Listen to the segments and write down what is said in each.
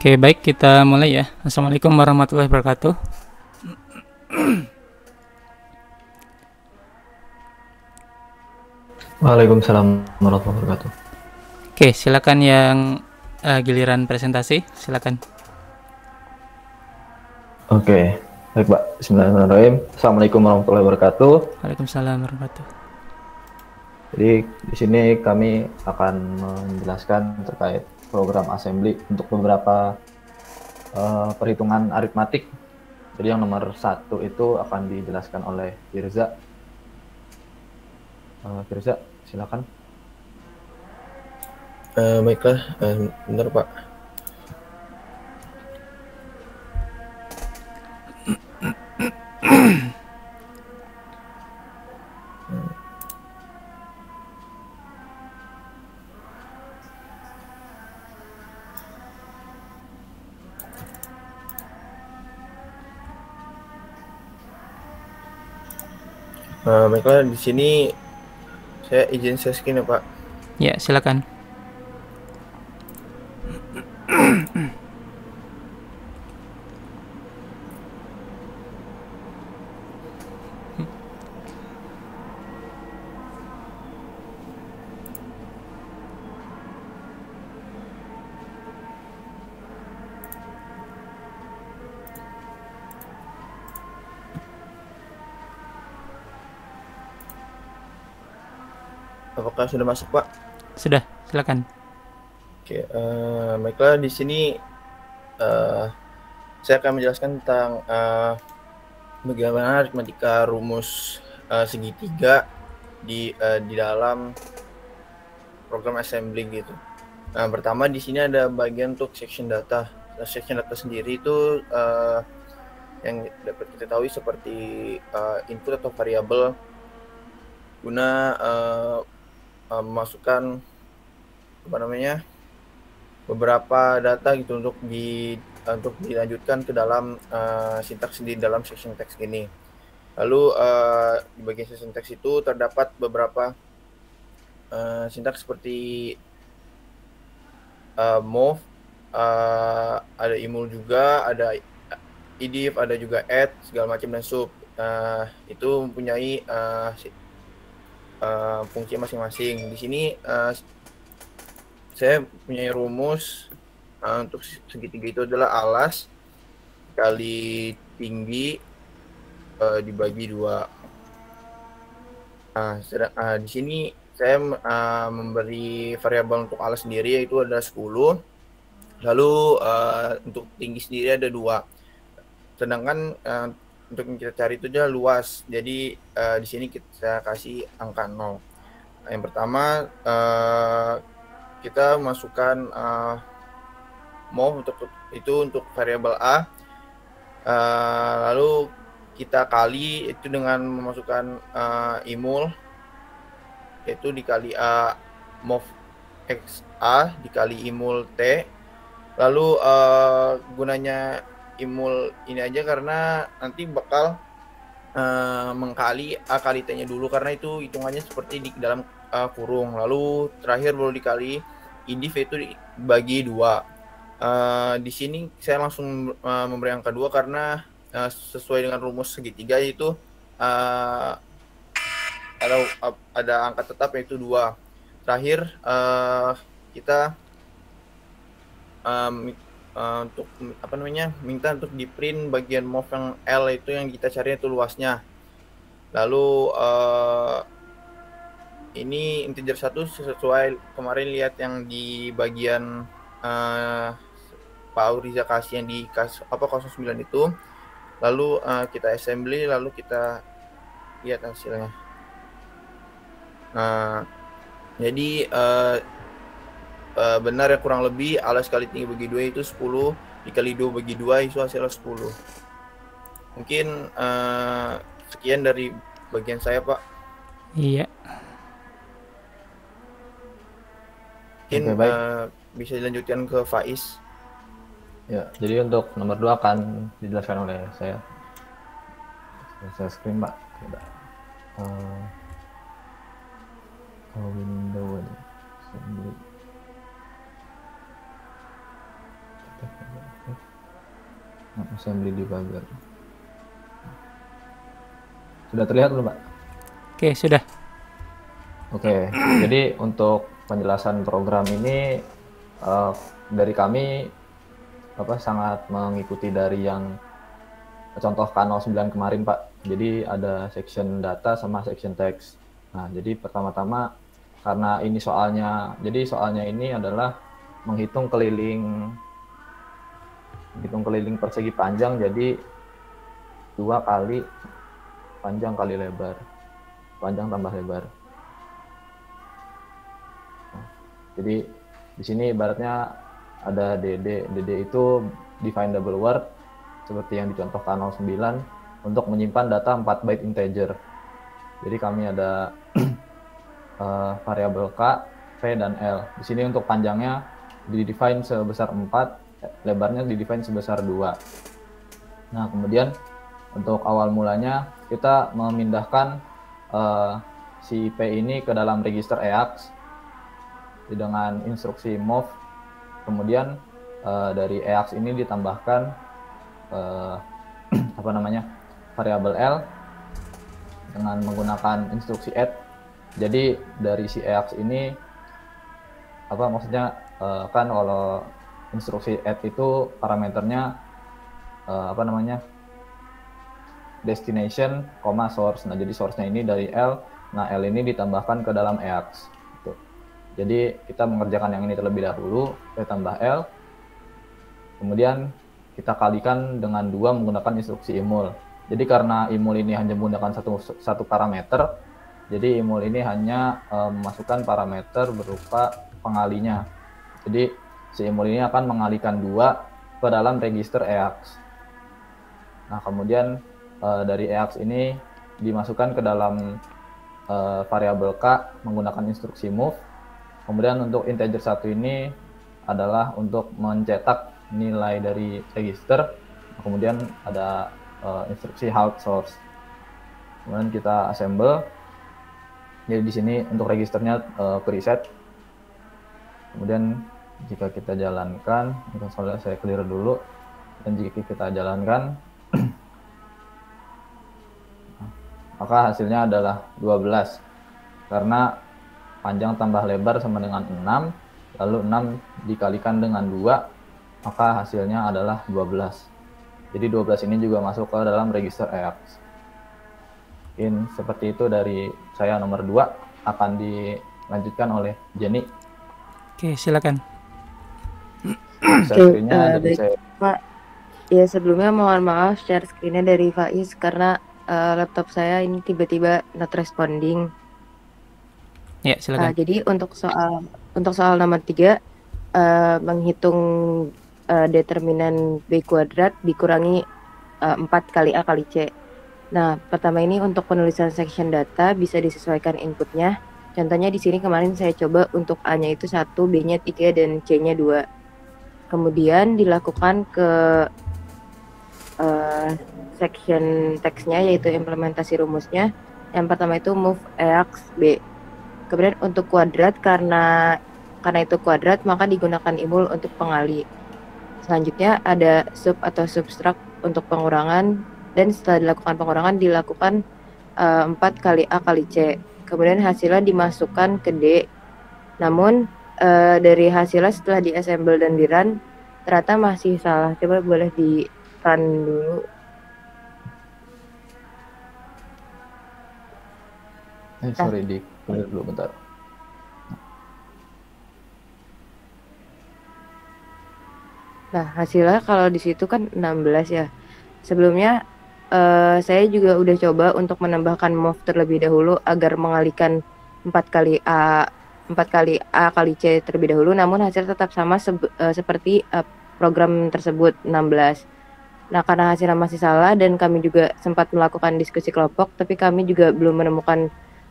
Oke, baik kita mulai ya. Assalamualaikum warahmatullahi wabarakatuh. Waalaikumsalam warahmatullahi wabarakatuh. Oke, silakan yang uh, giliran presentasi, silakan. Oke, baik Pak. Bismillahirrahmanirrahim. Assalamualaikum warahmatullahi wabarakatuh. Waalaikumsalam warahmatullahi wabarakatuh. Jadi di sini kami akan menjelaskan terkait program assembly untuk beberapa uh, perhitungan aritmatik. Jadi yang nomor satu itu akan dijelaskan oleh Firza. Uh, Firza, silakan. Uh, baiklah, uh, benar Pak. baiklah eh, di sini saya izin saya skin ya Pak. Ya silakan. sudah masuk pak sudah silakan oke uh, baiklah di sini uh, saya akan menjelaskan tentang uh, bagaimana aritmatika rumus uh, segitiga di uh, di dalam program assembly gitu nah pertama di sini ada bagian untuk section data nah, section data sendiri itu uh, yang dapat kita tahu seperti uh, input atau variabel guna uh, uh, memasukkan apa namanya beberapa data gitu untuk di untuk dilanjutkan ke dalam uh, sintaks di dalam section text ini. Lalu uh, di bagian section text itu terdapat beberapa uh, sintaks seperti uh, move, uh, ada imul juga, ada idif, ada juga add segala macam dan sub. Uh, itu mempunyai uh, uh, fungsi masing-masing. Di sini uh, saya punya rumus uh, untuk segitiga itu adalah alas kali tinggi uh, dibagi dua. Nah, sedang, uh, di sini saya uh, memberi variabel untuk alas sendiri yaitu ada 10 lalu uh, untuk tinggi sendiri ada dua sedangkan uh, untuk yang kita cari itu dia luas. Jadi uh, di sini kita kasih angka 0. yang pertama uh, kita masukkan uh, untuk itu untuk variabel a. Uh, lalu kita kali itu dengan memasukkan uh, imul yaitu dikali a mov x a dikali imul t. Lalu uh, gunanya Imul ini aja karena nanti bakal uh, mengkali A dulu karena itu hitungannya seperti di dalam uh, kurung. Lalu terakhir baru dikali individu itu dibagi dua. Uh, di sini saya langsung uh, memberi angka dua karena uh, sesuai dengan rumus segitiga itu uh, ada ada angka tetap yaitu dua. Terakhir uh, kita uh, untuk apa namanya minta untuk di print bagian move yang L itu yang kita cari itu luasnya lalu uh, ini integer satu sesuai kemarin lihat yang di bagian uh, eh, Pak Riza kasih yang di kas, apa 09 itu lalu uh, kita assembly lalu kita lihat hasilnya nah jadi uh, uh, benar ya kurang lebih alas kali tinggi bagi dua itu 10 dikali dua bagi dua itu hasilnya 10 mungkin uh, sekian dari bagian saya pak iya mungkin okay, Uh, eh, bisa dilanjutkan ke Faiz ya jadi untuk nomor dua akan dijelaskan oleh saya saya screen pak tidak uh, window Hmm, Assembly beli di pagar sudah terlihat belum pak? oke sudah oke jadi untuk penjelasan program ini uh, dari kami apa sangat mengikuti dari yang contoh k 9 kemarin Pak. Jadi ada section data sama section text. Nah, jadi pertama-tama karena ini soalnya, jadi soalnya ini adalah menghitung keliling hitung keliling persegi panjang jadi dua kali panjang kali lebar panjang tambah lebar jadi di sini ibaratnya ada DD DD itu define double word seperti yang dicontohkan 09 untuk menyimpan data 4 byte integer jadi kami ada uh, variabel K, V, dan L. Di sini untuk panjangnya di define sebesar 4 lebarnya di define sebesar dua. Nah, kemudian untuk awal mulanya kita memindahkan uh, si IP ini ke dalam register EAX dengan instruksi move. Kemudian uh, dari EAX ini ditambahkan uh, apa namanya variabel L dengan menggunakan instruksi add. Jadi dari si EAX ini apa maksudnya uh, kan kalau instruksi add itu parameternya uh, apa namanya destination, koma source. Nah jadi source-nya ini dari L, nah L ini ditambahkan ke dalam e x Gitu. Jadi kita mengerjakan yang ini terlebih dahulu, kita tambah L, kemudian kita kalikan dengan dua menggunakan instruksi imul. Jadi karena imul ini hanya menggunakan satu satu parameter, jadi imul ini hanya um, memasukkan parameter berupa pengalinya. Jadi Si ini akan mengalihkan dua ke dalam register EAX. Nah, kemudian uh, dari EAX ini dimasukkan ke dalam uh, variabel K menggunakan instruksi move. Kemudian untuk integer satu ini adalah untuk mencetak nilai dari register. Kemudian ada uh, instruksi halt source. Kemudian kita assemble. Jadi di sini untuk registernya uh, preset. Kemudian jika kita jalankan mungkin soalnya saya clear dulu dan jika kita jalankan maka hasilnya adalah 12 karena panjang tambah lebar sama dengan 6 lalu 6 dikalikan dengan 2 maka hasilnya adalah 12 jadi 12 ini juga masuk ke dalam register X in seperti itu dari saya nomor 2 akan dilanjutkan oleh Jenny Oke, silakan. Satunya uh, Pak, ya sebelumnya mohon maaf share screennya dari Faiz karena uh, laptop saya ini tiba-tiba not responding. Ya, silakan. Uh, jadi untuk soal untuk soal nomor tiga uh, menghitung uh, determinan b kuadrat dikurangi uh, kali a kali c. Nah, pertama ini untuk penulisan section data bisa disesuaikan inputnya. Contohnya di sini kemarin saya coba untuk A-nya itu satu B-nya tiga dan C-nya dua kemudian dilakukan ke uh, section teksnya yaitu implementasi rumusnya yang pertama itu move x b kemudian untuk kuadrat karena karena itu kuadrat maka digunakan imul untuk pengali selanjutnya ada sub atau substrak untuk pengurangan dan setelah dilakukan pengurangan dilakukan uh, eh, 4 kali a kali c kemudian hasilnya dimasukkan ke d namun uh, dari hasilnya setelah di assemble dan di run ternyata masih salah coba boleh di run dulu eh, sorry di dulu bentar Nah, hasilnya kalau di situ kan 16 ya. Sebelumnya uh, saya juga udah coba untuk menambahkan move terlebih dahulu agar mengalihkan empat kali A empat kali A kali C terlebih dahulu namun hasil tetap sama se uh, e, seperti uh, program tersebut 16. Nah, karena hasilnya masih salah dan kami juga sempat melakukan diskusi kelompok tapi kami juga belum menemukan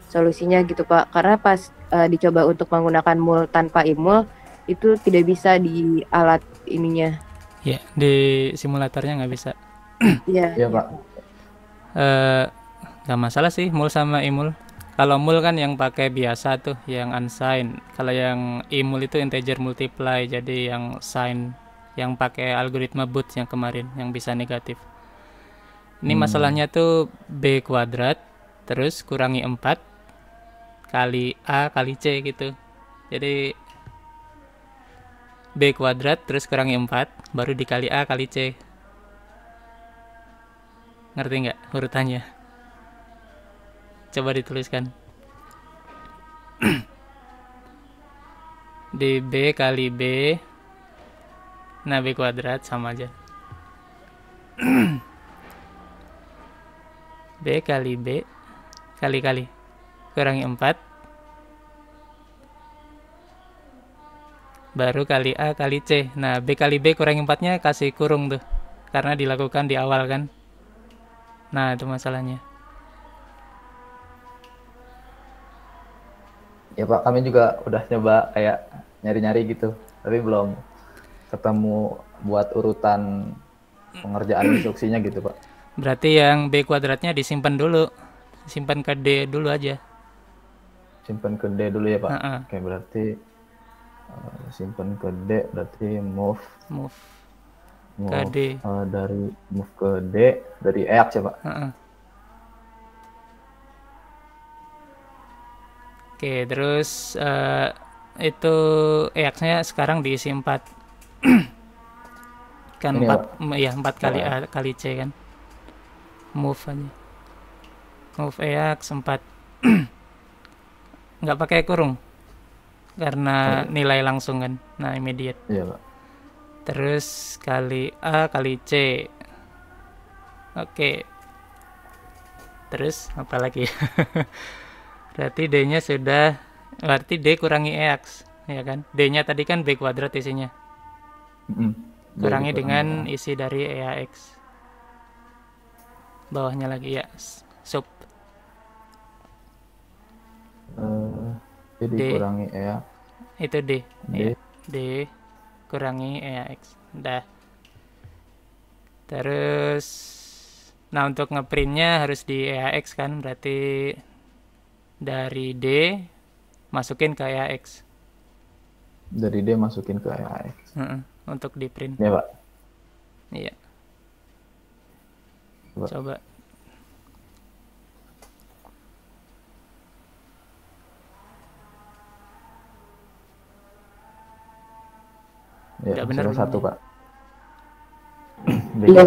solusinya gitu, Pak. Karena pas uh, dicoba untuk menggunakan mul tanpa imul itu tidak bisa di alat ininya. Ya, di simulatornya nggak bisa. Iya. ya Pak. Eh, uh, nggak masalah sih mul sama imul kalau mul kan yang pakai biasa tuh yang unsigned kalau yang imul itu integer multiply jadi yang sign yang pakai algoritma boot yang kemarin yang bisa negatif ini hmm. masalahnya tuh b kuadrat terus kurangi 4 kali a kali c gitu jadi b kuadrat terus kurangi 4 baru dikali a kali c ngerti nggak urutannya Coba dituliskan. DB kali B Nah B kuadrat sama aja B kali B kali-kali kurangi 4 baru kali A kali C nah B kali B kurangi 4 nya kasih kurung tuh karena dilakukan di awal kan nah itu masalahnya ya pak kami juga udah coba kayak nyari-nyari gitu tapi belum ketemu buat urutan pengerjaan instruksinya gitu pak berarti yang b kuadratnya disimpan dulu simpan ke d dulu aja simpan ke d dulu ya pak uh -uh. oke berarti uh, simpan ke d berarti move move, move ke d uh, dari move ke d dari E aja ya, pak uh -uh. Oke, terus uh, itu EX-nya eh, sekarang diisi 4. kan Ini 4 ya, apa? ya 4 kali A kali C kan. Move aja. Move EX 4. Nggak pakai kurung. Karena oh, Ayo. Iya. nilai langsung kan. Nah, immediate. Iya, Terus kali A kali C. Oke. Terus apa lagi? berarti D-nya sudah berarti D kurangi x ya kan D-nya tadi kan B kuadrat isinya mm, kurangi dengan A. isi dari x bawahnya lagi ya sub uh, eh, D, D kurangi EAX itu D D, ya. D kurangi x dah terus nah untuk ngeprintnya harus di EAX kan berarti dari D masukin ke AX. Dari D masukin ke AX. untuk di print. Iya pak. Iya. Coba. Coba. Ya, Udah benar satu pak. Iya,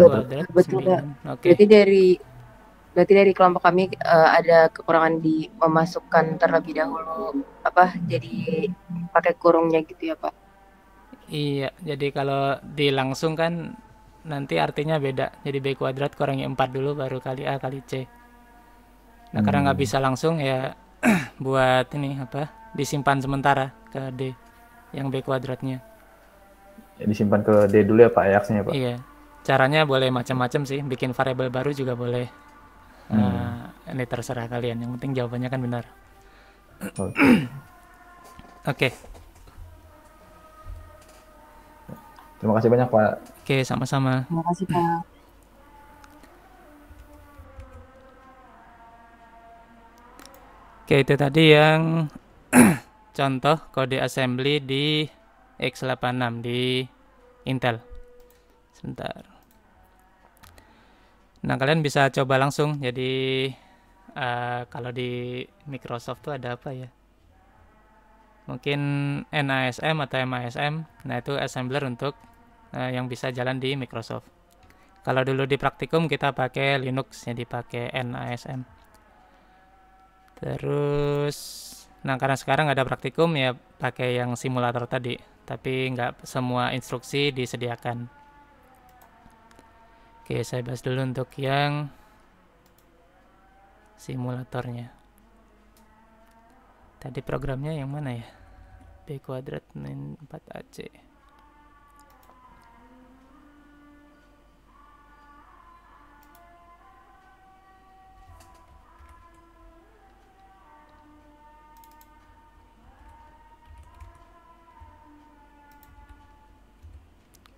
betul. Oke. Okay. dari berarti dari kelompok kami uh, ada kekurangan di memasukkan terlebih dahulu apa jadi pakai kurungnya gitu ya pak iya jadi kalau langsung kan nanti artinya beda jadi b kuadrat kurangi 4 dulu baru kali a kali c nah hmm. karena nggak hmm. bisa langsung ya buat ini apa disimpan sementara ke d yang b kuadratnya ya, disimpan ke d dulu ya pak ya, aksnya pak iya caranya boleh macam-macam sih bikin variabel baru juga boleh Hmm. Uh, ini terserah kalian. Yang penting jawabannya kan benar. Oke. Okay. okay. Terima kasih banyak Pak. Oke, okay, sama-sama. Terima kasih Pak. Oke, itu tadi yang contoh kode assembly di x86 di Intel. Sebentar. Nah, kalian bisa coba langsung. Jadi uh, kalau di Microsoft tuh ada apa ya? Mungkin NASM atau MASM. Nah, itu assembler untuk uh, yang bisa jalan di Microsoft. Kalau dulu di praktikum kita pakai Linux, jadi pakai NASM. Terus, nah karena sekarang ada praktikum ya pakai yang simulator tadi, tapi nggak semua instruksi disediakan. Oke, saya bahas dulu untuk yang simulatornya. Tadi programnya yang mana ya? B kuadrat min 4AC.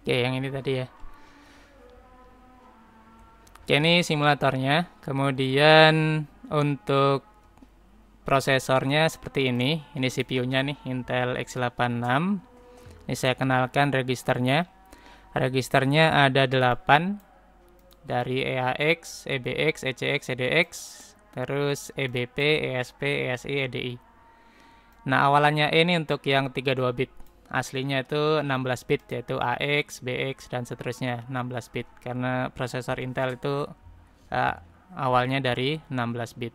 Oke, yang ini tadi ya. Oke, ini simulatornya. Kemudian untuk prosesornya seperti ini. Ini CPU-nya nih, Intel X86. Ini saya kenalkan registernya. Registernya ada 8 dari EAX, EBX, ECX, EDX, terus EBP, ESP, ESI, EDI. Nah, awalannya ini untuk yang 32 bit aslinya itu 16 bit yaitu AX, BX dan seterusnya 16 bit karena prosesor Intel itu uh, awalnya dari 16 bit.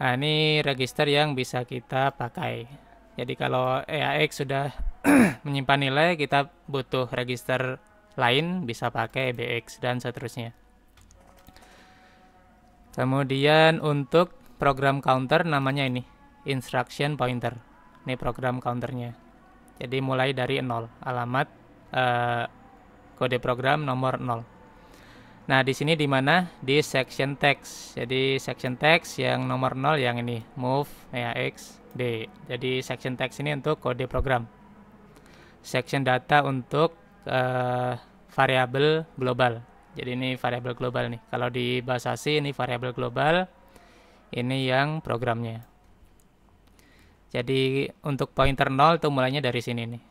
Nah, ini register yang bisa kita pakai. Jadi kalau EAX sudah menyimpan nilai, kita butuh register lain bisa pakai BX dan seterusnya. Kemudian untuk program counter namanya ini, instruction pointer nih program counternya. Jadi mulai dari 0, alamat uh, kode program nomor 0. Nah, di sini di mana? Di section text. Jadi section text yang nomor 0 yang ini, move ya x D. Jadi section text ini untuk kode program. Section data untuk uh, variabel global. Jadi ini variabel global nih. Kalau di bahasa C ini variabel global. Ini yang programnya. Jadi untuk pointer 0 tuh mulainya dari sini nih.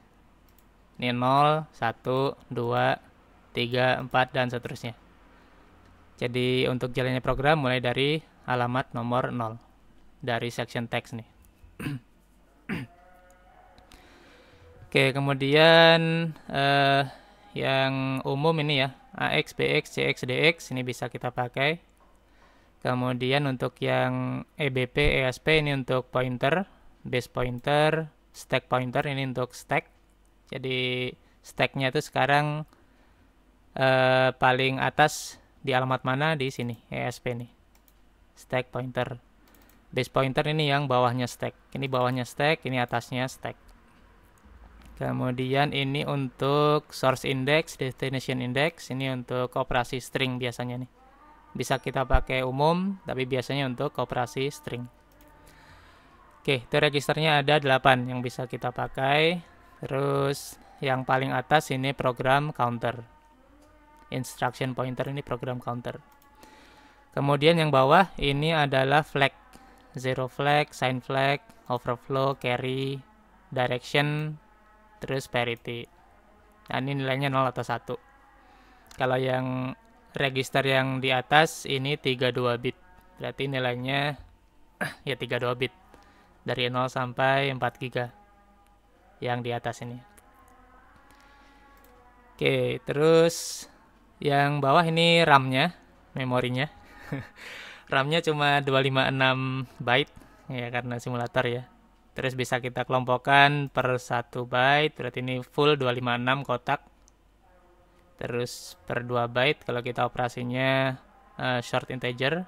Ini 0, 1, 2, 3, 4 dan seterusnya. Jadi untuk jalannya program mulai dari alamat nomor 0 dari section text nih. Oke, kemudian eh, yang umum ini ya, AX, BX, CX, DX ini bisa kita pakai. Kemudian untuk yang EBP, ESP ini untuk pointer base pointer, stack pointer ini untuk stack. Jadi stacknya itu sekarang eh, paling atas di alamat mana di sini ESP nih. Stack pointer. Base pointer ini yang bawahnya stack. Ini bawahnya stack, ini atasnya stack. Kemudian ini untuk source index, destination index, ini untuk operasi string biasanya nih. Bisa kita pakai umum, tapi biasanya untuk operasi string. Oke, itu registernya ada 8 yang bisa kita pakai. Terus yang paling atas ini program counter. Instruction pointer ini program counter. Kemudian yang bawah ini adalah flag. Zero flag, sign flag, overflow, carry, direction, terus parity. Nah, ini nilainya 0 atau 1. Kalau yang register yang di atas ini 32 bit. Berarti nilainya ya 32 bit dari 0 sampai 4 giga yang di atas ini oke terus yang bawah ini RAM-nya memorinya RAM-nya cuma 256 byte ya karena simulator ya terus bisa kita kelompokkan per 1 byte berarti ini full 256 kotak terus per 2 byte kalau kita operasinya uh, short integer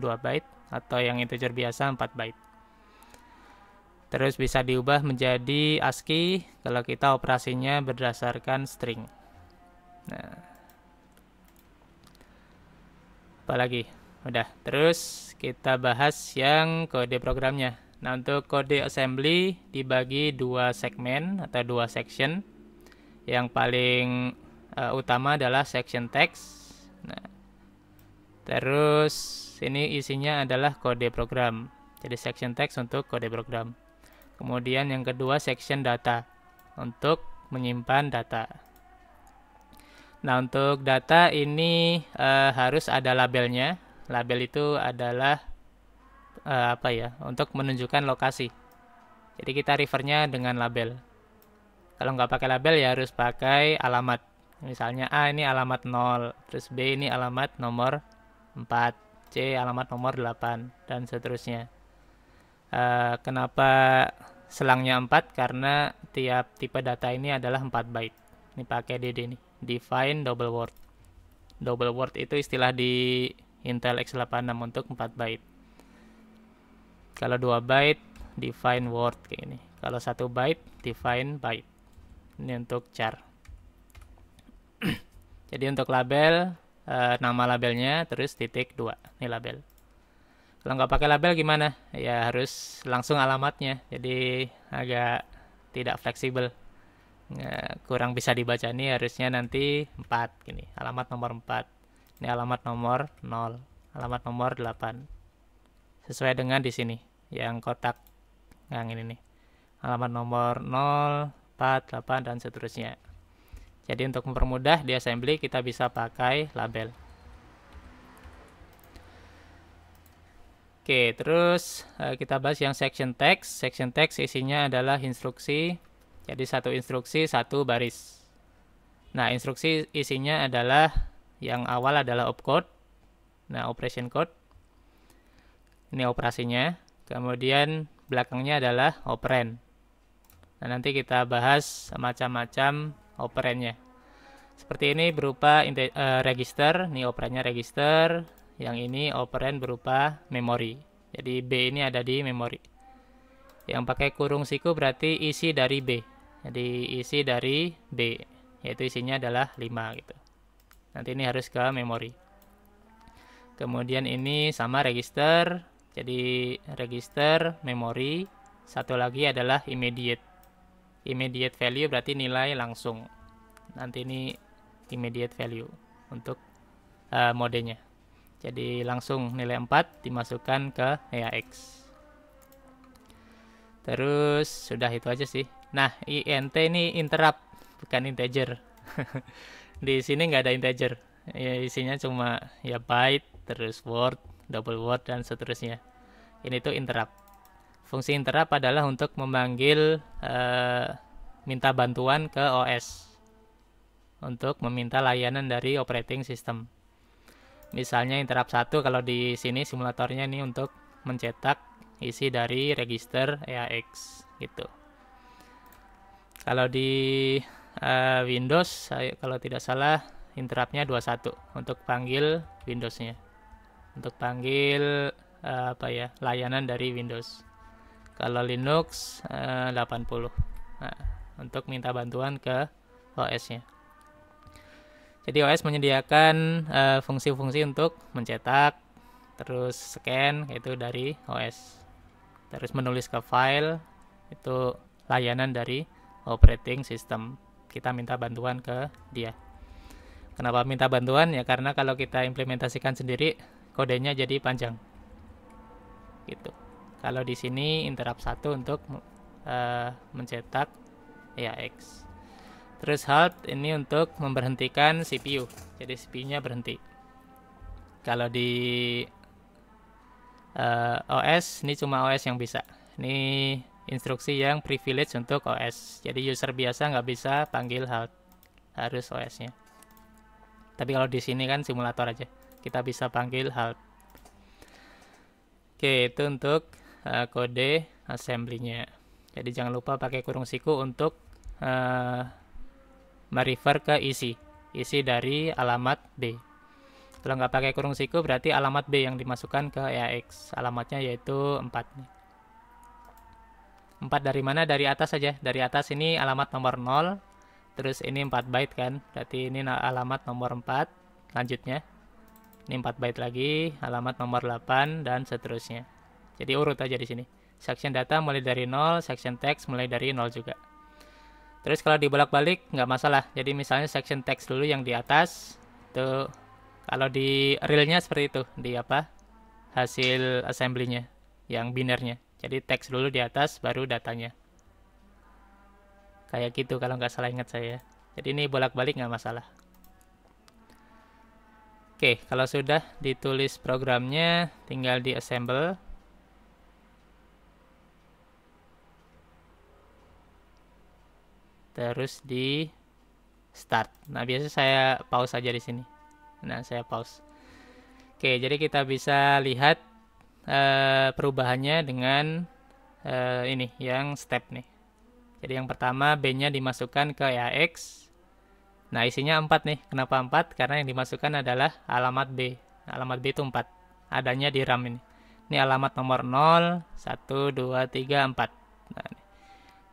2 byte atau yang integer biasa 4 byte terus bisa diubah menjadi ASCII kalau kita operasinya berdasarkan string. Nah. Apalagi? Udah, terus kita bahas yang kode programnya. Nah, untuk kode assembly dibagi dua segmen atau dua section. Yang paling uh, utama adalah section text. Nah, terus ini isinya adalah kode program. Jadi section text untuk kode program. Kemudian yang kedua section data untuk menyimpan data. Nah, untuk data ini e, harus ada labelnya. Label itu adalah e, apa ya? Untuk menunjukkan lokasi. Jadi kita refernya dengan label. Kalau nggak pakai label ya harus pakai alamat. Misalnya A ini alamat 0, terus B ini alamat nomor 4, C alamat nomor 8 dan seterusnya. Eh, kenapa selangnya 4? Karena tiap tipe data ini adalah 4 byte. Ini pakai DD nih, define double word. Double word itu istilah di Intel x86 untuk 4 byte. Kalau 2 byte, define word kayak ini. Kalau 1 byte, define byte. Ini untuk char. Jadi untuk label, e, nama labelnya, terus titik 2. Ini label kalau nggak pakai label gimana ya harus langsung alamatnya jadi agak tidak fleksibel kurang bisa dibaca nih harusnya nanti 4 gini alamat nomor 4 ini alamat nomor 0 alamat nomor 8 sesuai dengan di sini yang kotak yang ini nih alamat nomor 0 4 8 dan seterusnya jadi untuk mempermudah di assembly kita bisa pakai label Oke, terus eh, kita bahas yang section text. Section text isinya adalah instruksi. Jadi satu instruksi, satu baris. Nah, instruksi isinya adalah yang awal adalah opcode. Nah, operation code. Ini operasinya. Kemudian belakangnya adalah operand. Nah, nanti kita bahas macam-macam operandnya. Seperti ini berupa eh, register, ini operandnya register, yang ini operand berupa memori. Jadi B ini ada di memori. Yang pakai kurung siku berarti isi dari B. Jadi isi dari B, yaitu isinya adalah 5 gitu. Nanti ini harus ke memori. Kemudian ini sama register, jadi register memori. Satu lagi adalah immediate. Immediate value berarti nilai langsung. Nanti ini immediate value untuk uh, modenya. Jadi langsung nilai 4 dimasukkan ke EAX. Terus sudah itu aja sih. Nah, int ini interrupt, bukan integer. di sini nggak ada integer. Ya, isinya cuma ya byte, terus word, double word dan seterusnya. Ini tuh interrupt. Fungsi interrupt adalah untuk memanggil eh, minta bantuan ke OS untuk meminta layanan dari operating system misalnya interrupt satu kalau di sini simulatornya ini untuk mencetak isi dari register EAX gitu kalau di uh, Windows kalau tidak salah interruptnya 21 untuk panggil Windowsnya untuk panggil uh, apa ya layanan dari Windows kalau Linux eh, uh, 80 nah, untuk minta bantuan ke OS-nya jadi OS menyediakan eh, fungsi-fungsi uh, untuk mencetak, terus scan itu dari OS. Terus menulis ke file itu layanan dari operating system. Kita minta bantuan ke dia. Kenapa minta bantuan? Ya karena kalau kita implementasikan sendiri kodenya jadi panjang. Gitu. Kalau di sini interrupt satu untuk uh, mencetak X. Terus halt ini untuk memberhentikan CPU. Jadi CPU-nya berhenti. Kalau di uh, eh, OS ini cuma OS yang bisa. Ini instruksi yang privilege untuk OS. Jadi user biasa nggak bisa panggil halt. Harus OS-nya. Tapi kalau di sini kan simulator aja. Kita bisa panggil halt. Oke, itu untuk uh, kode assembly-nya. Jadi jangan lupa pakai kurung siku untuk uh, merefer ke isi. Isi dari alamat B. Kalau nggak pakai kurung siku berarti alamat B yang dimasukkan ke EAX. Alamatnya yaitu 4 4 dari mana? Dari atas saja. Dari atas ini alamat nomor 0. Terus ini 4 byte kan. Berarti ini alamat nomor 4. Lanjutnya. Ini 4 byte lagi, alamat nomor 8 dan seterusnya. Jadi urut aja di sini. Section data mulai dari 0, section text mulai dari 0 juga. Terus kalau dibolak-balik nggak masalah. Jadi misalnya section text dulu yang di atas tuh kalau di realnya seperti itu di apa hasil assembly yang binernya. Jadi text dulu di atas baru datanya. Kayak gitu kalau nggak salah ingat saya. Jadi ini bolak-balik nggak masalah. Oke, kalau sudah ditulis programnya tinggal di assemble. terus di start. Nah, biasanya saya pause aja di sini. Nah, saya pause. Oke, jadi kita bisa lihat uh, perubahannya dengan uh, ini yang step nih. Jadi yang pertama B-nya dimasukkan ke EAX. Nah, isinya 4 nih. Kenapa 4? Karena yang dimasukkan adalah alamat B. alamat B itu 4. Adanya di RAM ini. Ini alamat nomor 0, 1, 2, 3, 4. Nah, ini.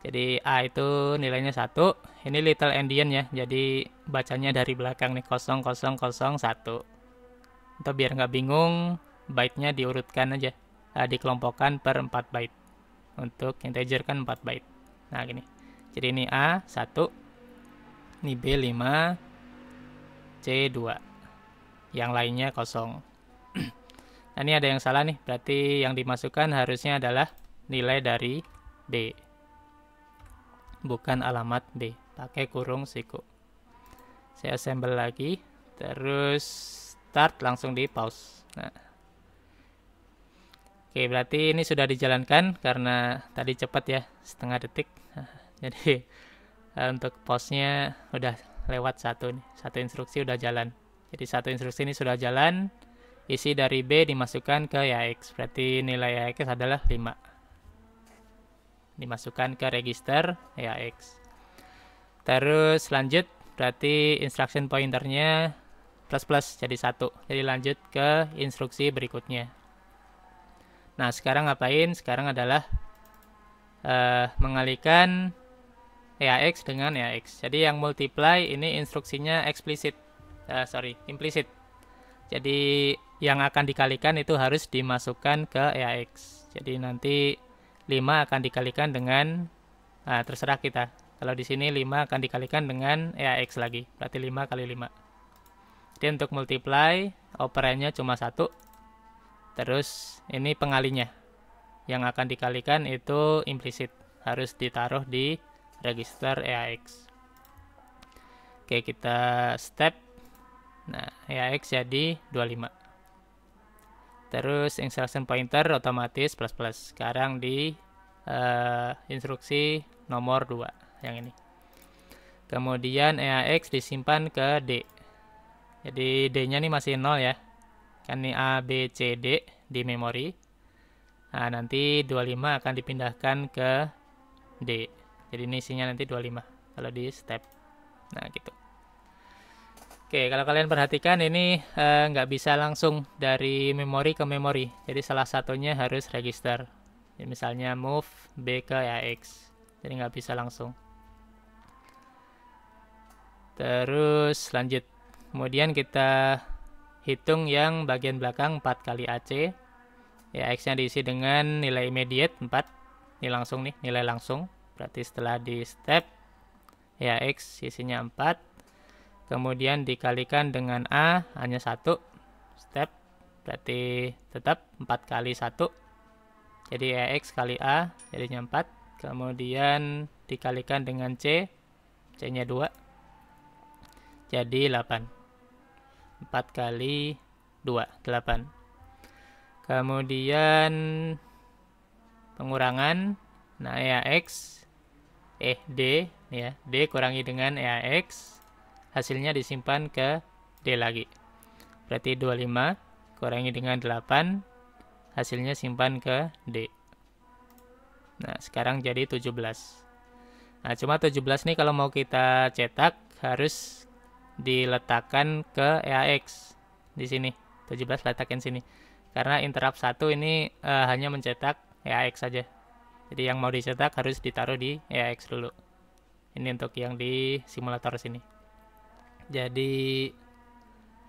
Jadi A itu nilainya satu. Ini little endian ya. Jadi bacanya dari belakang nih satu. Atau biar nggak bingung, byte-nya diurutkan aja. Nah, dikelompokkan per 4 byte. Untuk integer kan 4 byte. Nah, gini. Jadi ini A satu. ini B 5, C 2. Yang lainnya kosong. nah, ini ada yang salah nih. Berarti yang dimasukkan harusnya adalah nilai dari B bukan alamat B pakai kurung siku saya assemble lagi terus start langsung di pause nah. oke berarti ini sudah dijalankan karena tadi cepat ya setengah detik nah, jadi eh, untuk pause-nya udah lewat satu nih satu instruksi udah jalan jadi satu instruksi ini sudah jalan isi dari B dimasukkan ke YX berarti nilai YX adalah 5 dimasukkan ke register EAX. Terus lanjut berarti instruction pointernya plus plus jadi satu. Jadi lanjut ke instruksi berikutnya. Nah sekarang ngapain? Sekarang adalah uh, mengalihkan EAX dengan EAX. Jadi yang multiply ini instruksinya eksplisit, uh, eh, sorry implisit. Jadi yang akan dikalikan itu harus dimasukkan ke EAX. Jadi nanti 5 akan dikalikan dengan nah, terserah kita. Kalau di sini 5 akan dikalikan dengan ya x lagi. Berarti 5 kali 5. Jadi untuk multiply operannya cuma satu. Terus ini pengalinya. Yang akan dikalikan itu implisit. Harus ditaruh di register EAX. Oke, kita step. Nah, EAX jadi 25 terus instruction pointer otomatis plus plus sekarang di uh, instruksi nomor 2 yang ini kemudian EAX disimpan ke D jadi D nya ini masih 0 ya kan ini A, B, C, D di memori nah nanti 25 akan dipindahkan ke D jadi ini isinya nanti 25 kalau di step nah gitu Oke, kalau kalian perhatikan ini nggak eh, nggak bisa langsung dari memori ke memori. Jadi salah satunya harus register. Jadi misalnya move B ke AX. Jadi nggak bisa langsung. Terus lanjut. Kemudian kita hitung yang bagian belakang 4 kali AC. Ya, X-nya diisi dengan nilai immediate 4. Ini langsung nih, nilai langsung. Berarti setelah di step, ya X isinya 4 kemudian dikalikan dengan A hanya satu step berarti tetap 4 kali satu jadi EX kali A jadinya 4 kemudian dikalikan dengan C C nya 2 jadi 8 4 kali 2 8 kemudian pengurangan nah EAX eh D ya D kurangi dengan EAX hasilnya disimpan ke D lagi. Berarti 25 kurangi dengan 8, hasilnya simpan ke D. Nah, sekarang jadi 17. Nah, cuma 17 nih kalau mau kita cetak harus diletakkan ke EAX di sini. 17 letakkan sini. Karena interrupt 1 ini uh, hanya mencetak EAX saja. Jadi yang mau dicetak harus ditaruh di EAX dulu. Ini untuk yang di simulator sini. Jadi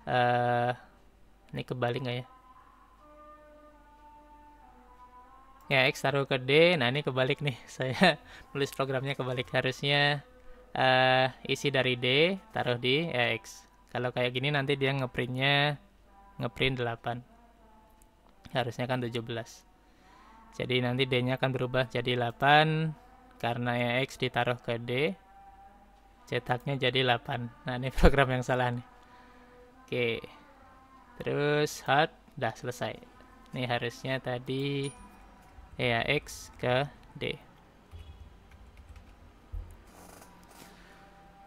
uh, ini kebalik nggak ya? Ya, X taruh ke D. Nah, ini kebalik nih. Saya tulis programnya kebalik. Harusnya uh, isi dari D taruh di e, X. Kalau kayak gini nanti dia ngeprintnya ngeprint 8. Harusnya kan 17. Jadi nanti D-nya akan berubah jadi 8 karena ya X ditaruh ke D cetaknya jadi 8 nah ini program yang salah nih oke terus hard udah selesai ini harusnya tadi ya X ke D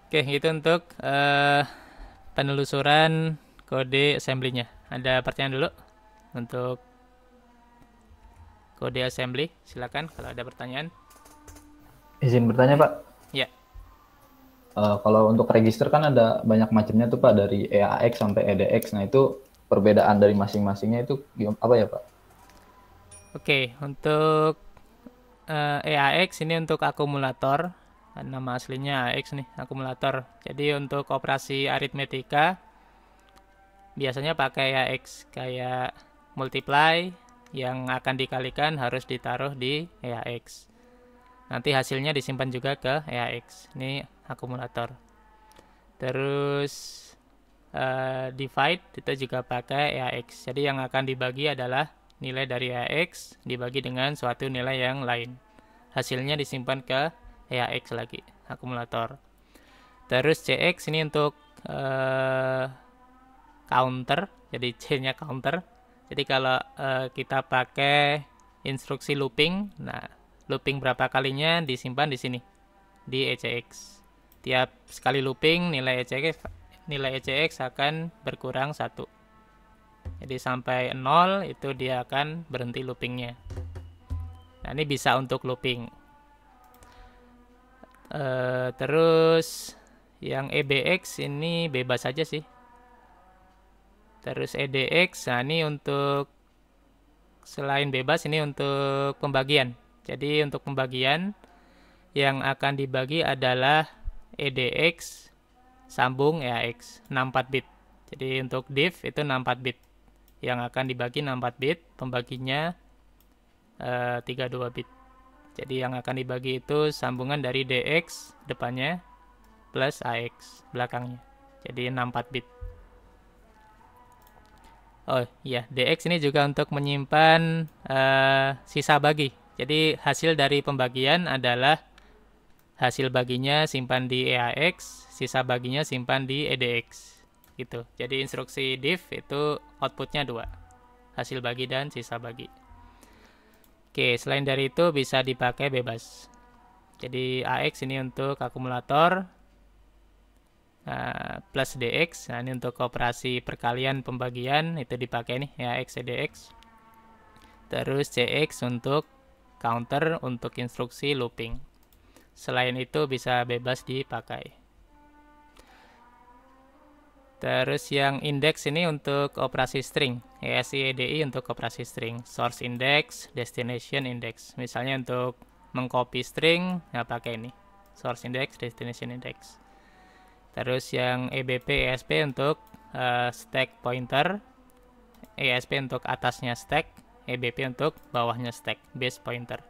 oke itu untuk uh, penelusuran kode assembly-nya ada pertanyaan dulu untuk kode assembly silakan kalau ada pertanyaan izin bertanya pak Eh, kalau untuk register kan ada banyak macamnya tuh Pak dari EAX sampai EDX. Nah, itu perbedaan dari masing-masingnya itu apa ya, Pak? Oke, untuk uh, eh, EAX ini untuk akumulator. Kan nama aslinya AX nih, akumulator. Jadi untuk operasi aritmetika biasanya pakai EAX kayak multiply yang akan dikalikan harus ditaruh di EAX. Nanti hasilnya disimpan juga ke EAX. Ini akumulator. Terus uh, divide kita juga pakai EAX. Jadi yang akan dibagi adalah nilai dari EAX dibagi dengan suatu nilai yang lain. Hasilnya disimpan ke EAX lagi, akumulator. Terus CX ini untuk uh, counter, jadi C-nya counter. Jadi kalau uh, kita pakai instruksi looping, nah looping berapa kalinya disimpan di sini di ECX. Tiap sekali looping nilai ECX nilai ECX akan berkurang satu. Jadi sampai 0 itu dia akan berhenti loopingnya. Nah ini bisa untuk looping. E, terus yang EBX ini bebas saja sih. Terus EDX, nah ini untuk selain bebas ini untuk pembagian. Jadi untuk pembagian yang akan dibagi adalah EDX sambung EAX 64 bit. Jadi untuk div itu 64 bit. Yang akan dibagi 64 bit, pembaginya e, eh, 32 bit. Jadi yang akan dibagi itu sambungan dari DX depannya plus AX belakangnya. Jadi 64 bit. Oh iya, DX ini juga untuk menyimpan uh, sisa bagi. Jadi hasil dari pembagian adalah hasil baginya simpan di EAX, sisa baginya simpan di EDX. Gitu. Jadi instruksi div itu outputnya dua, hasil bagi dan sisa bagi. Oke, selain dari itu bisa dipakai bebas. Jadi AX ini untuk akumulator, Uh, plus DX, nah ini untuk operasi perkalian pembagian, itu dipakai nih, ya X, e DX. Terus CX untuk counter untuk instruksi looping. Selain itu bisa bebas dipakai. Terus yang index ini untuk operasi string, ESIEDI e untuk operasi string, source index, destination index. Misalnya untuk mengcopy string, nggak pakai ini, source index, destination index. Terus yang EBP, ESP untuk uh, stack pointer, ESP untuk atasnya stack, EBP untuk bawahnya stack base pointer.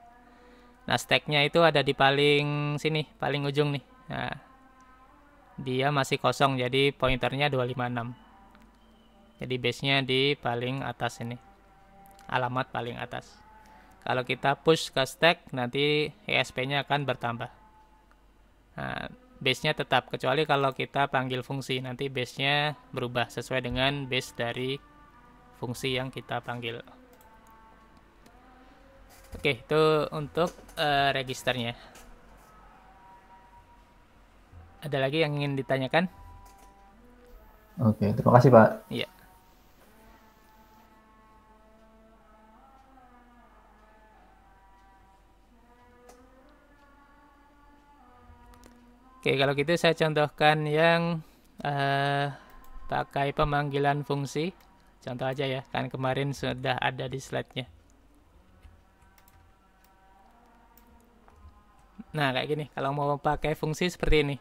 Nah, stacknya itu ada di paling sini, paling ujung nih. Nah, dia masih kosong jadi pointernya 256. Jadi base-nya di paling atas ini. Alamat paling atas. Kalau kita push ke stack nanti ESP-nya akan bertambah. Nah, base-nya tetap kecuali kalau kita panggil fungsi nanti base-nya berubah sesuai dengan base dari fungsi yang kita panggil. Oke, itu untuk uh, registernya. Ada lagi yang ingin ditanyakan? Oke, terima kasih Pak. Iya. Oke, kalau gitu saya contohkan yang uh, pakai pemanggilan fungsi. Contoh aja ya, kan kemarin sudah ada di slide-nya. Nah, kayak gini. Kalau mau pakai fungsi seperti ini.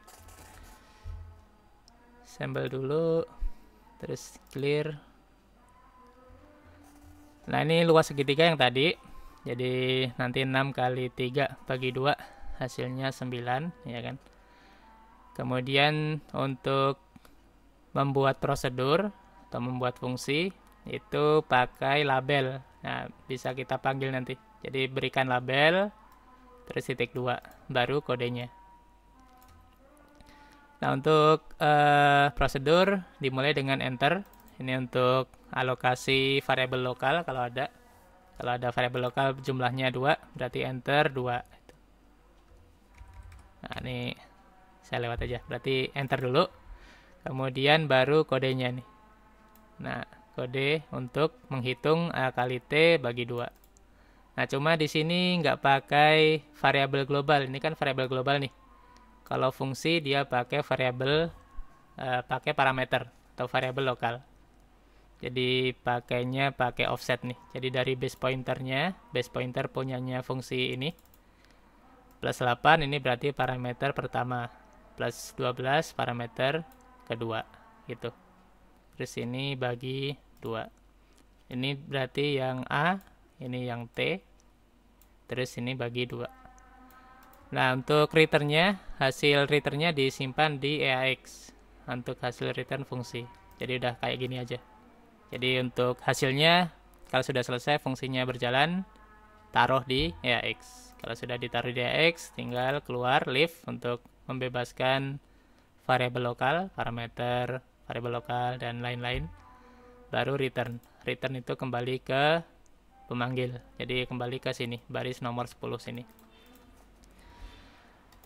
Sample dulu. Terus clear. Nah, ini luas segitiga yang tadi. Jadi nanti 6 kali 3 bagi 2 hasilnya 9, ya kan? Kemudian untuk membuat prosedur atau membuat fungsi itu pakai label. Nah, bisa kita panggil nanti. Jadi berikan label terus titik 2 baru kodenya. Nah, untuk uh, prosedur dimulai dengan enter. Ini untuk alokasi variabel lokal kalau ada. Kalau ada variabel lokal jumlahnya 2, berarti enter 2. Nah, ini saya lewat aja. Berarti enter dulu. Kemudian baru kodenya nih. Nah, kode untuk menghitung A eh, kali T bagi 2. Nah, cuma di sini nggak pakai variabel global. Ini kan variabel global nih. Kalau fungsi dia pakai variabel uh, pakai parameter atau variabel lokal. Jadi pakainya pakai offset nih. Jadi dari base pointernya, base pointer punyanya fungsi ini. Plus 8 ini berarti parameter pertama. Plus 12 parameter kedua gitu. Terus ini bagi dua. Ini berarti yang A ini yang T terus ini bagi dua nah untuk returnnya hasil returnnya disimpan di EAX untuk hasil return fungsi jadi udah kayak gini aja jadi untuk hasilnya kalau sudah selesai fungsinya berjalan taruh di EAX kalau sudah ditaruh di EAX tinggal keluar lift untuk membebaskan variabel lokal, parameter, variabel lokal, dan lain-lain. Baru return. Return itu kembali ke pemanggil. Jadi kembali ke sini, baris nomor 10 sini.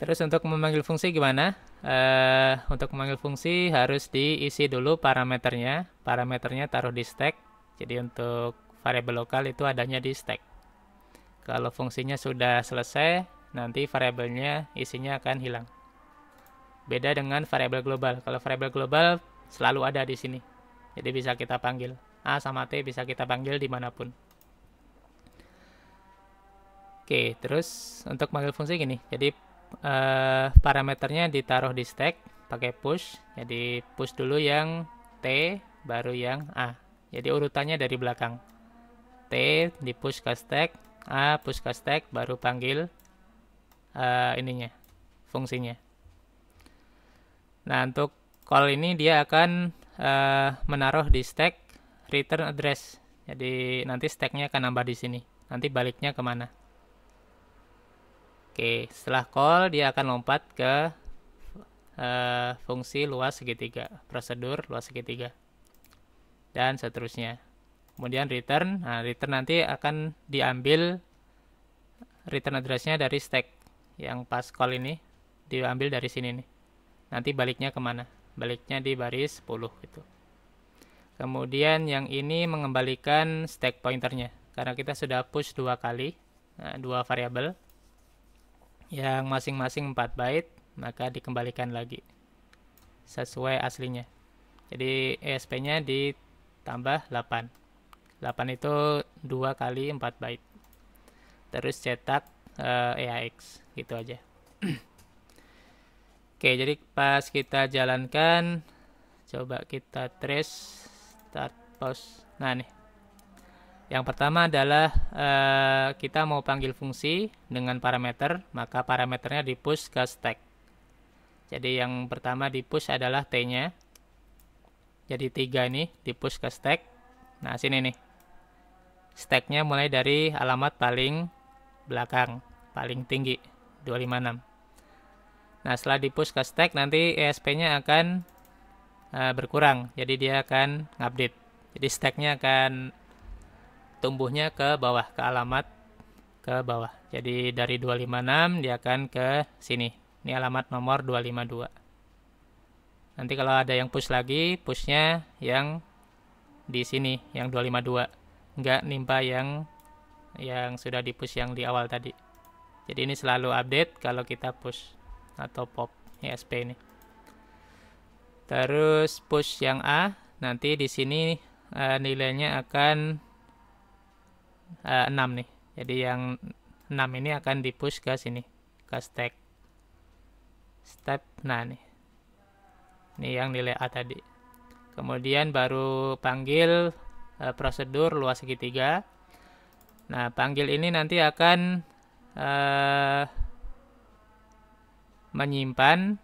Terus untuk memanggil fungsi gimana? Uh, untuk memanggil fungsi harus diisi dulu parameternya. Parameternya taruh di stack. Jadi untuk variabel lokal itu adanya di stack. Kalau fungsinya sudah selesai, nanti variabelnya isinya akan hilang. Beda dengan variabel global. Kalau variabel global selalu ada di sini. Jadi bisa kita panggil. A sama T bisa kita panggil dimanapun. Oke, terus untuk manggil fungsi gini. Jadi uh, parameternya ditaruh di stack pakai push. Jadi push dulu yang T, baru yang A. Jadi urutannya dari belakang. T di push ke stack, A push ke stack, baru panggil uh, ininya, fungsinya. Nah, untuk call ini dia akan uh, menaruh di stack return address. Jadi nanti stacknya akan nambah di sini. Nanti baliknya kemana? Oke, setelah call dia akan lompat ke uh, fungsi luas segitiga, prosedur luas segitiga, dan seterusnya. Kemudian return, nah return nanti akan diambil return addressnya dari stack yang pas call ini diambil dari sini nih. Nanti baliknya kemana? Baliknya di baris 10 itu. Kemudian yang ini mengembalikan stack pointernya karena kita sudah push dua kali, nah, dua variabel yang masing-masing 4 byte, maka dikembalikan lagi sesuai aslinya. Jadi ESP-nya ditambah 8. 8 itu 2 kali 4 byte. Terus cetak uh, eh, EAX gitu aja. Oke, jadi pas kita jalankan coba kita trace start post Nah, nih yang pertama adalah eh, kita mau panggil fungsi dengan parameter, maka parameternya di push ke stack. Jadi yang pertama di push adalah t-nya. Jadi tiga ini di push ke stack. Nah, sini nih. Stack-nya mulai dari alamat paling belakang, paling tinggi 256. Nah, setelah di push ke stack nanti ESP-nya akan eh, berkurang. Jadi dia akan update. Jadi stack-nya akan tumbuhnya ke bawah ke alamat ke bawah. Jadi dari 256 dia akan ke sini. Ini alamat nomor 252. Nanti kalau ada yang push lagi, pushnya yang di sini, yang 252. Nggak nimpa yang yang sudah di push yang di awal tadi. Jadi ini selalu update kalau kita push atau pop ESP ini. Terus push yang A, nanti di sini eh, nilainya akan uh, eh, 6 nih. Jadi yang 6 ini akan di push ke sini, ke stack. Step, nah nih. Ini yang nilai A tadi. Kemudian baru panggil uh, prosedur luas segitiga. Nah, panggil ini nanti akan uh, menyimpan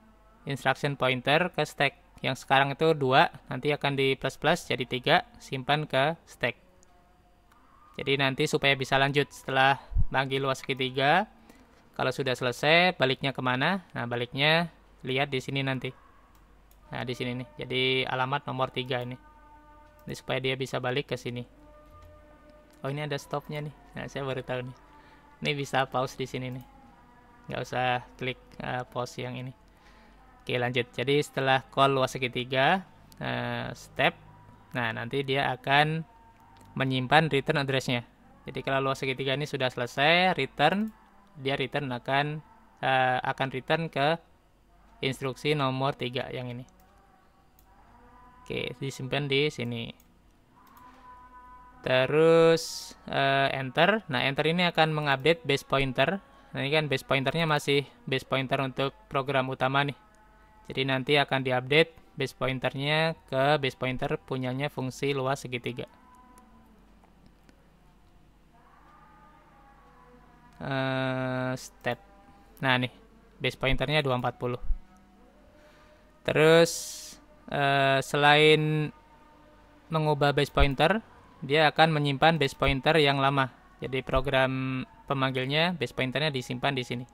instruction pointer ke stack. Yang sekarang itu dua nanti akan di plus plus jadi tiga simpan ke stack. Jadi nanti supaya bisa lanjut setelah bagi luas segitiga, kalau sudah selesai, baliknya kemana? Nah, baliknya lihat di sini nanti. Nah, di sini nih. Jadi alamat nomor tiga ini. Ini supaya dia bisa balik ke sini. Oh, ini ada stopnya nih. Nah, saya baru tahu nih. Ini bisa pause di sini nih. Gak usah klik uh, pause yang ini. Oke, lanjut. Jadi setelah call luas segitiga, uh, step. Nah, nanti dia akan menyimpan return addressnya. Jadi kalau luas segitiga ini sudah selesai return, dia return akan uh, akan return ke instruksi nomor 3 yang ini. Oke, disimpan di sini. Terus uh, enter. Nah, enter ini akan mengupdate base pointer. Nah, ini kan base pointernya masih base pointer untuk program utama nih. Jadi nanti akan diupdate base pointernya ke base pointer punyanya fungsi luas segitiga. Eh, step nah nih base pointernya 240 terus uh, selain mengubah base pointer dia akan menyimpan base pointer yang lama jadi program pemanggilnya base pointernya disimpan di sini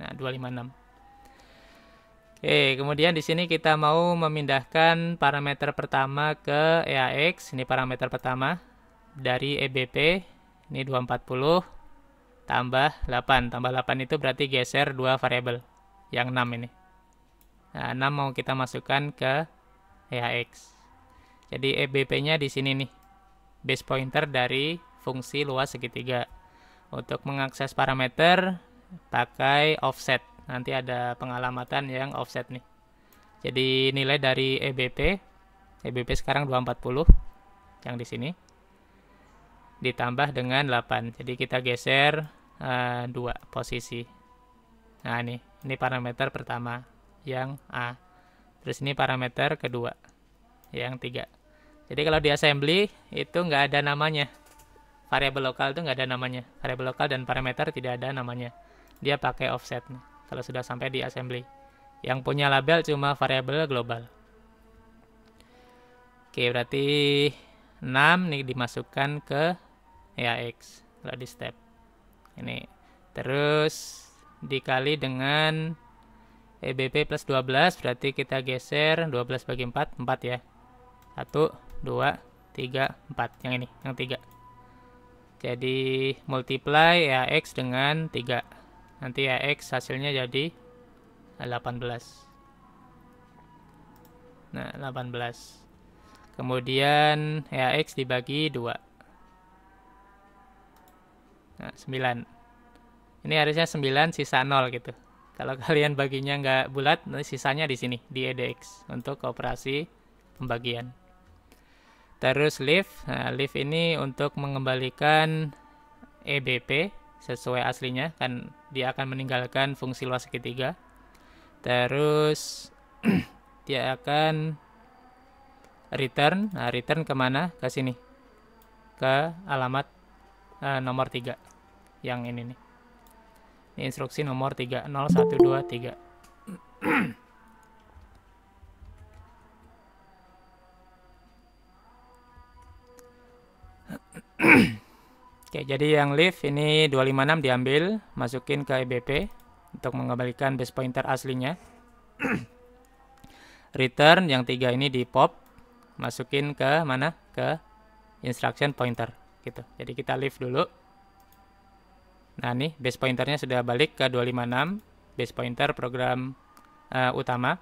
nah 256 Oke, kemudian di sini kita mau memindahkan parameter pertama ke EAX, ini parameter pertama dari EBP, ini 240, tambah 8. Tambah 8 itu berarti geser dua variabel, yang 6 ini. Nah, 6 mau kita masukkan ke EAX. Jadi EBP-nya di sini nih, base pointer dari fungsi luas segitiga. Untuk mengakses parameter, pakai offset. Nanti ada pengalamatan yang offset nih. Jadi nilai dari EBP, EBP sekarang 240 yang di sini ditambah dengan 8. Jadi kita geser uh, posisi. Nah, ini ini parameter pertama yang A. Terus ini parameter kedua yang tiga. Jadi kalau di assembly itu nggak ada namanya. Variabel lokal itu nggak ada namanya. Variabel lokal dan parameter tidak ada namanya. Dia pakai offset kalau sudah sampai di assembly. Yang punya label cuma variabel global. Oke, berarti 6 nih dimasukkan ke ya x kalau di step ini terus dikali dengan EBP plus 12 berarti kita geser 12 bagi 4 4 ya 1 2 3 4 yang ini yang 3 jadi multiply ya x dengan 3 nanti ya x hasilnya jadi 18 Nah, 18. Kemudian ya X dibagi 2. Nah, 9. Ini harusnya 9 sisa 0 gitu. Kalau kalian baginya nggak bulat, nanti sisanya di sini, di EDX, untuk operasi pembagian. Terus lift nah, leave ini untuk mengembalikan EBP sesuai aslinya, kan dia akan meninggalkan fungsi luas segitiga. Terus dia akan return, nah return kemana? Ke sini, ke alamat uh, nomor 3 yang ini nih ini instruksi nomor 30123 Oke, jadi yang lift ini 256 diambil, masukin ke EBP untuk mengembalikan base pointer aslinya. Return yang tiga ini di pop, masukin ke mana? Ke instruction pointer gitu. Jadi kita leave dulu. Nah, nih base pointernya sudah balik ke 256, base pointer program uh, utama.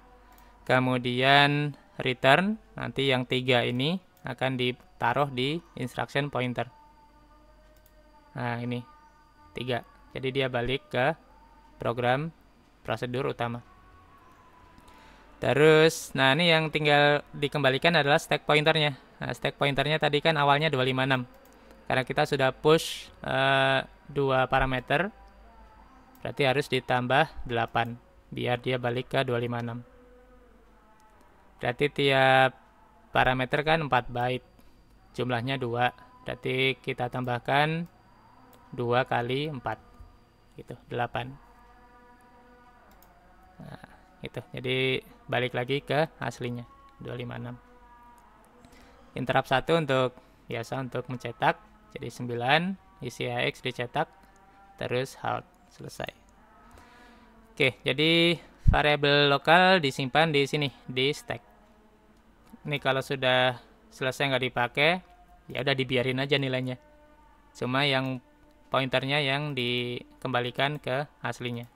Kemudian return, nanti yang tiga ini akan ditaruh di instruction pointer. Nah, ini tiga. Jadi dia balik ke program prosedur utama. Terus, nah ini yang tinggal dikembalikan adalah stack pointernya. Nah, stack pointernya tadi kan awalnya 256 karena kita sudah push uh, dua parameter berarti harus ditambah 8 biar dia balik ke 256 berarti tiap parameter kan 4 byte jumlahnya 2 berarti kita tambahkan 2 kali 4 gitu 8 nah, itu jadi balik lagi ke aslinya 256 interrupt 1 untuk biasa untuk mencetak jadi 9 isi AX dicetak terus halt selesai. Oke, jadi variabel lokal disimpan di sini di stack. Ini kalau sudah selesai nggak dipakai, ya udah dibiarin aja nilainya. Cuma yang pointernya yang dikembalikan ke aslinya.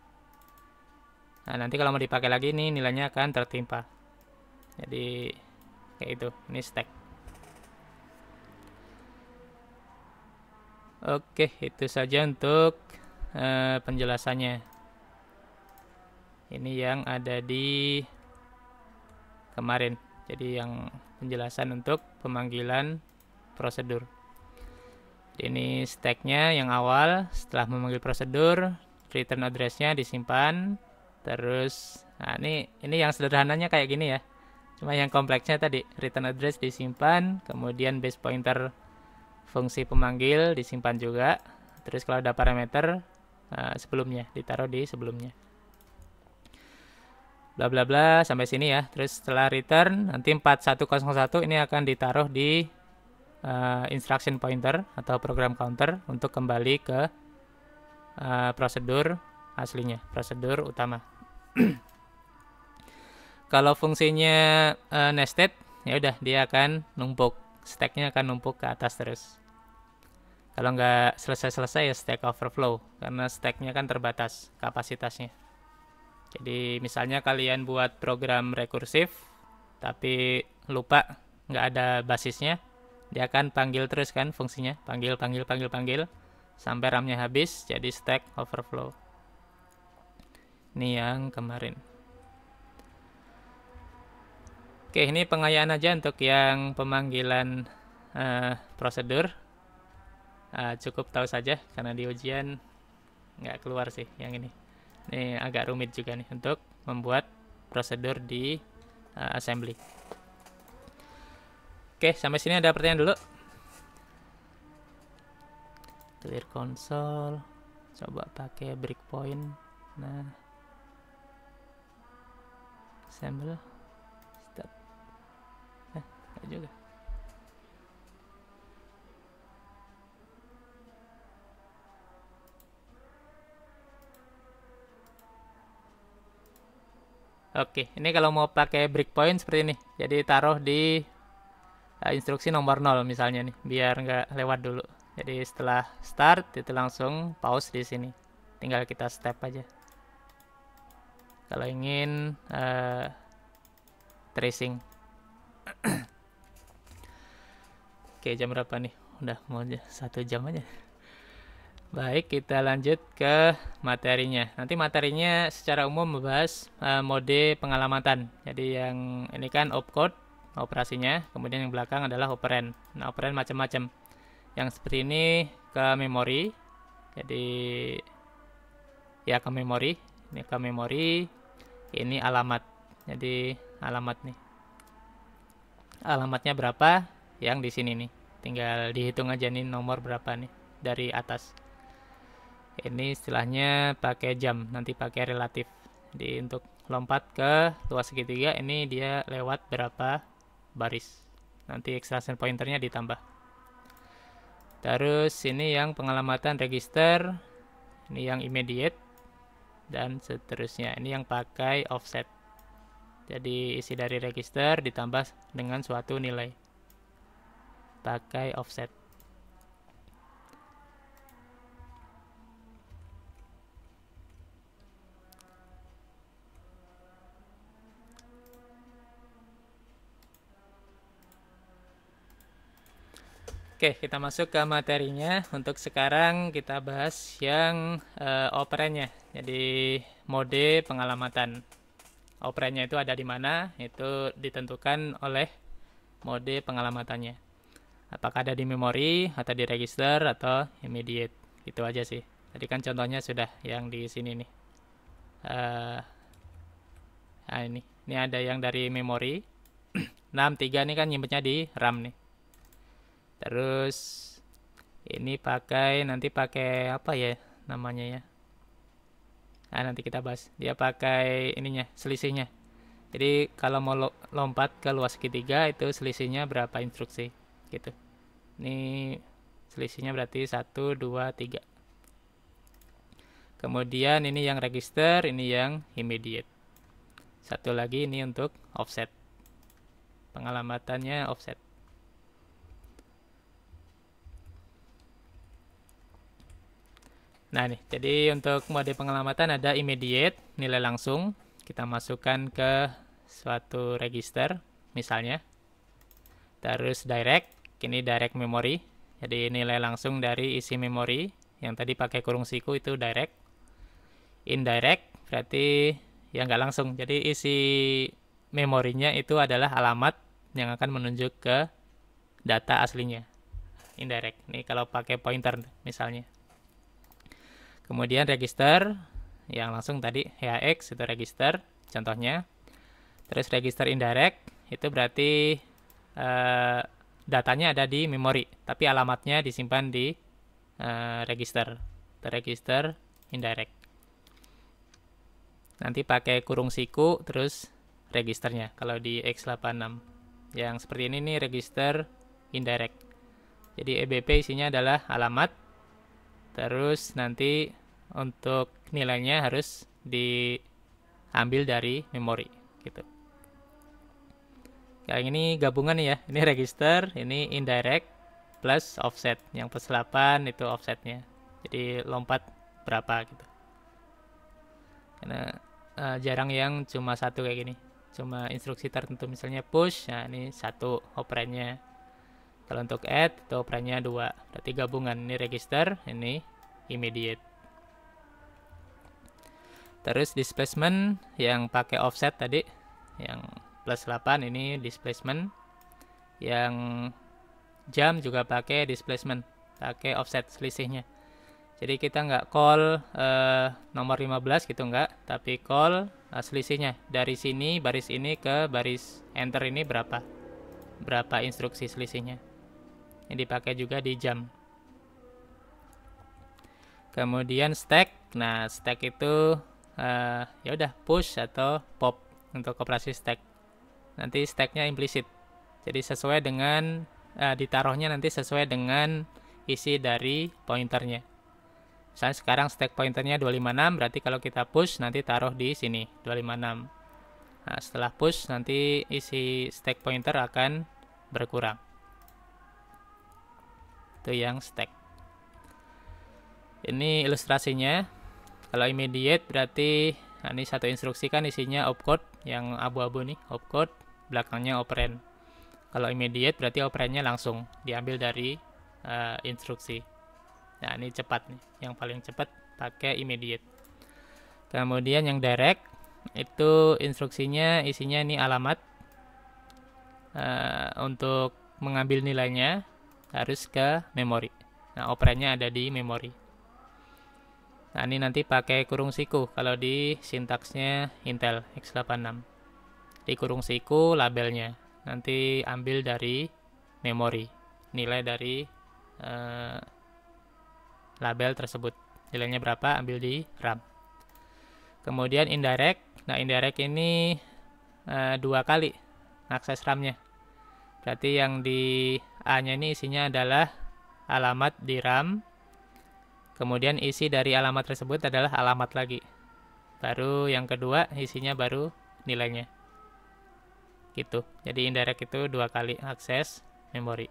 Nah, nanti kalau mau dipakai lagi ini nilainya akan tertimpa. Jadi kayak itu, ini stack. Oke, itu saja untuk uh, penjelasannya. Ini yang ada di kemarin. Jadi yang penjelasan untuk pemanggilan prosedur. Ini stacknya yang awal setelah memanggil prosedur, return addressnya disimpan, terus nah ini ini yang sederhananya kayak gini ya. Cuma yang kompleksnya tadi return address disimpan, kemudian base pointer fungsi pemanggil disimpan juga terus kalau ada parameter uh, sebelumnya ditaruh di sebelumnya bla bla bla sampai sini ya terus setelah return nanti 4101 ini akan ditaruh di uh, instruction pointer atau program counter untuk kembali ke uh, prosedur aslinya prosedur utama kalau fungsinya uh, nested ya udah dia akan numpuk stacknya akan numpuk ke atas terus kalau nggak selesai-selesai ya stack overflow karena stacknya kan terbatas kapasitasnya jadi misalnya kalian buat program rekursif tapi lupa nggak ada basisnya dia akan panggil terus kan fungsinya panggil panggil panggil panggil sampai RAM-nya habis jadi stack overflow ini yang kemarin Oke, ini pengayaan aja untuk yang pemanggilan uh, prosedur. Uh, cukup tahu saja karena di ujian nggak keluar sih yang ini. Ini agak rumit juga nih untuk membuat prosedur di uh, assembly. Oke, sampai sini ada pertanyaan dulu. Clear console. Coba pakai breakpoint. Nah. Assemble juga Oke, ini kalau mau pakai breakpoint seperti ini. Jadi taruh di uh, instruksi nomor 0 misalnya nih, biar nggak lewat dulu. Jadi setelah start itu langsung pause di sini. Tinggal kita step aja. Kalau ingin uh, tracing. Oke, jam berapa nih? Udah mau satu jam aja. Baik, kita lanjut ke materinya. Nanti materinya secara umum membahas uh, mode pengalamatan. Jadi yang ini kan opcode operasinya, kemudian yang belakang adalah operand. Nah, operand macam-macam. Yang seperti ini ke memori. Jadi ya ke memori, ini ke memori, ini alamat. Jadi alamat nih. Alamatnya berapa? yang di sini nih tinggal dihitung aja nih nomor berapa nih dari atas ini istilahnya pakai jam nanti pakai relatif di untuk lompat ke luas segitiga ini dia lewat berapa baris nanti extraction pointernya ditambah terus ini yang pengalamatan register ini yang immediate dan seterusnya ini yang pakai offset jadi isi dari register ditambah dengan suatu nilai pakai offset Oke, kita masuk ke materinya. Untuk sekarang kita bahas yang uh, operannya. Jadi mode pengalamatan. Operannya itu ada di mana? Itu ditentukan oleh mode pengalamatannya apakah ada di memori atau di register atau immediate gitu aja sih tadi kan contohnya sudah yang di sini nih uh, nah ini ini ada yang dari memori 63 ini kan nyimpannya di RAM nih terus ini pakai nanti pakai apa ya namanya ya nah nanti kita bahas dia pakai ininya selisihnya jadi kalau mau lompat ke luas segitiga itu selisihnya berapa instruksi gitu ini selisihnya berarti 1 2 3 kemudian ini yang register ini yang immediate satu lagi ini untuk offset pengalamatannya offset Nah nih, jadi untuk mode pengalamatan ada immediate, nilai langsung. Kita masukkan ke suatu register, misalnya. Terus direct, ini direct memory jadi nilai langsung dari isi memori yang tadi pakai kurung siku itu direct indirect berarti yang nggak langsung jadi isi memorinya itu adalah alamat yang akan menunjuk ke data aslinya indirect nih kalau pakai pointer misalnya kemudian register yang langsung tadi hex itu register contohnya terus register indirect itu berarti eh, datanya ada di memori, tapi alamatnya disimpan di uh, register, register indirect. Nanti pakai kurung siku terus registernya. Kalau di X86 yang seperti ini nih register indirect. Jadi EBP isinya adalah alamat terus nanti untuk nilainya harus diambil dari memori gitu. Ya, yang ini gabungan ya. Ini register, ini indirect plus offset. Yang plus 8 itu offsetnya. Jadi lompat berapa gitu. Karena uh, jarang yang cuma satu kayak gini. Cuma instruksi tertentu misalnya push, nah ini satu operannya. Kalau untuk add itu operannya dua. Berarti gabungan ini register, ini immediate. Terus displacement yang pakai offset tadi yang plus 8 ini displacement yang jam juga pakai displacement pakai offset selisihnya jadi kita nggak call uh, nomor 15 gitu nggak tapi call uh, selisihnya dari sini baris ini ke baris enter ini berapa berapa instruksi selisihnya ini dipakai juga di jam kemudian stack nah stack itu uh, ya udah push atau pop untuk operasi stack nanti stacknya implisit jadi sesuai dengan uh, ditaruhnya nanti sesuai dengan isi dari pointernya misalnya sekarang stack pointernya 256 berarti kalau kita push nanti taruh di sini 256 nah setelah push nanti isi stack pointer akan berkurang itu yang stack ini ilustrasinya kalau immediate berarti nah ini satu instruksi kan isinya opcode yang abu-abu nih opcode belakangnya operand. Kalau immediate berarti operandnya langsung diambil dari uh, instruksi. Nah, ini cepat nih. Yang paling cepat pakai immediate. Kemudian yang direct itu instruksinya isinya ini alamat uh, untuk mengambil nilainya harus ke memori. Nah, operandnya ada di memori. Nah, ini nanti pakai kurung siku kalau di sintaksnya Intel x86 di kurung siku labelnya nanti ambil dari memori nilai dari uh, label tersebut nilainya berapa ambil di RAM kemudian indirect nah indirect ini uh, dua kali akses RAM-nya berarti yang di A-nya ini isinya adalah alamat di RAM kemudian isi dari alamat tersebut adalah alamat lagi baru yang kedua isinya baru nilainya itu. Jadi indirect itu dua kali akses memori.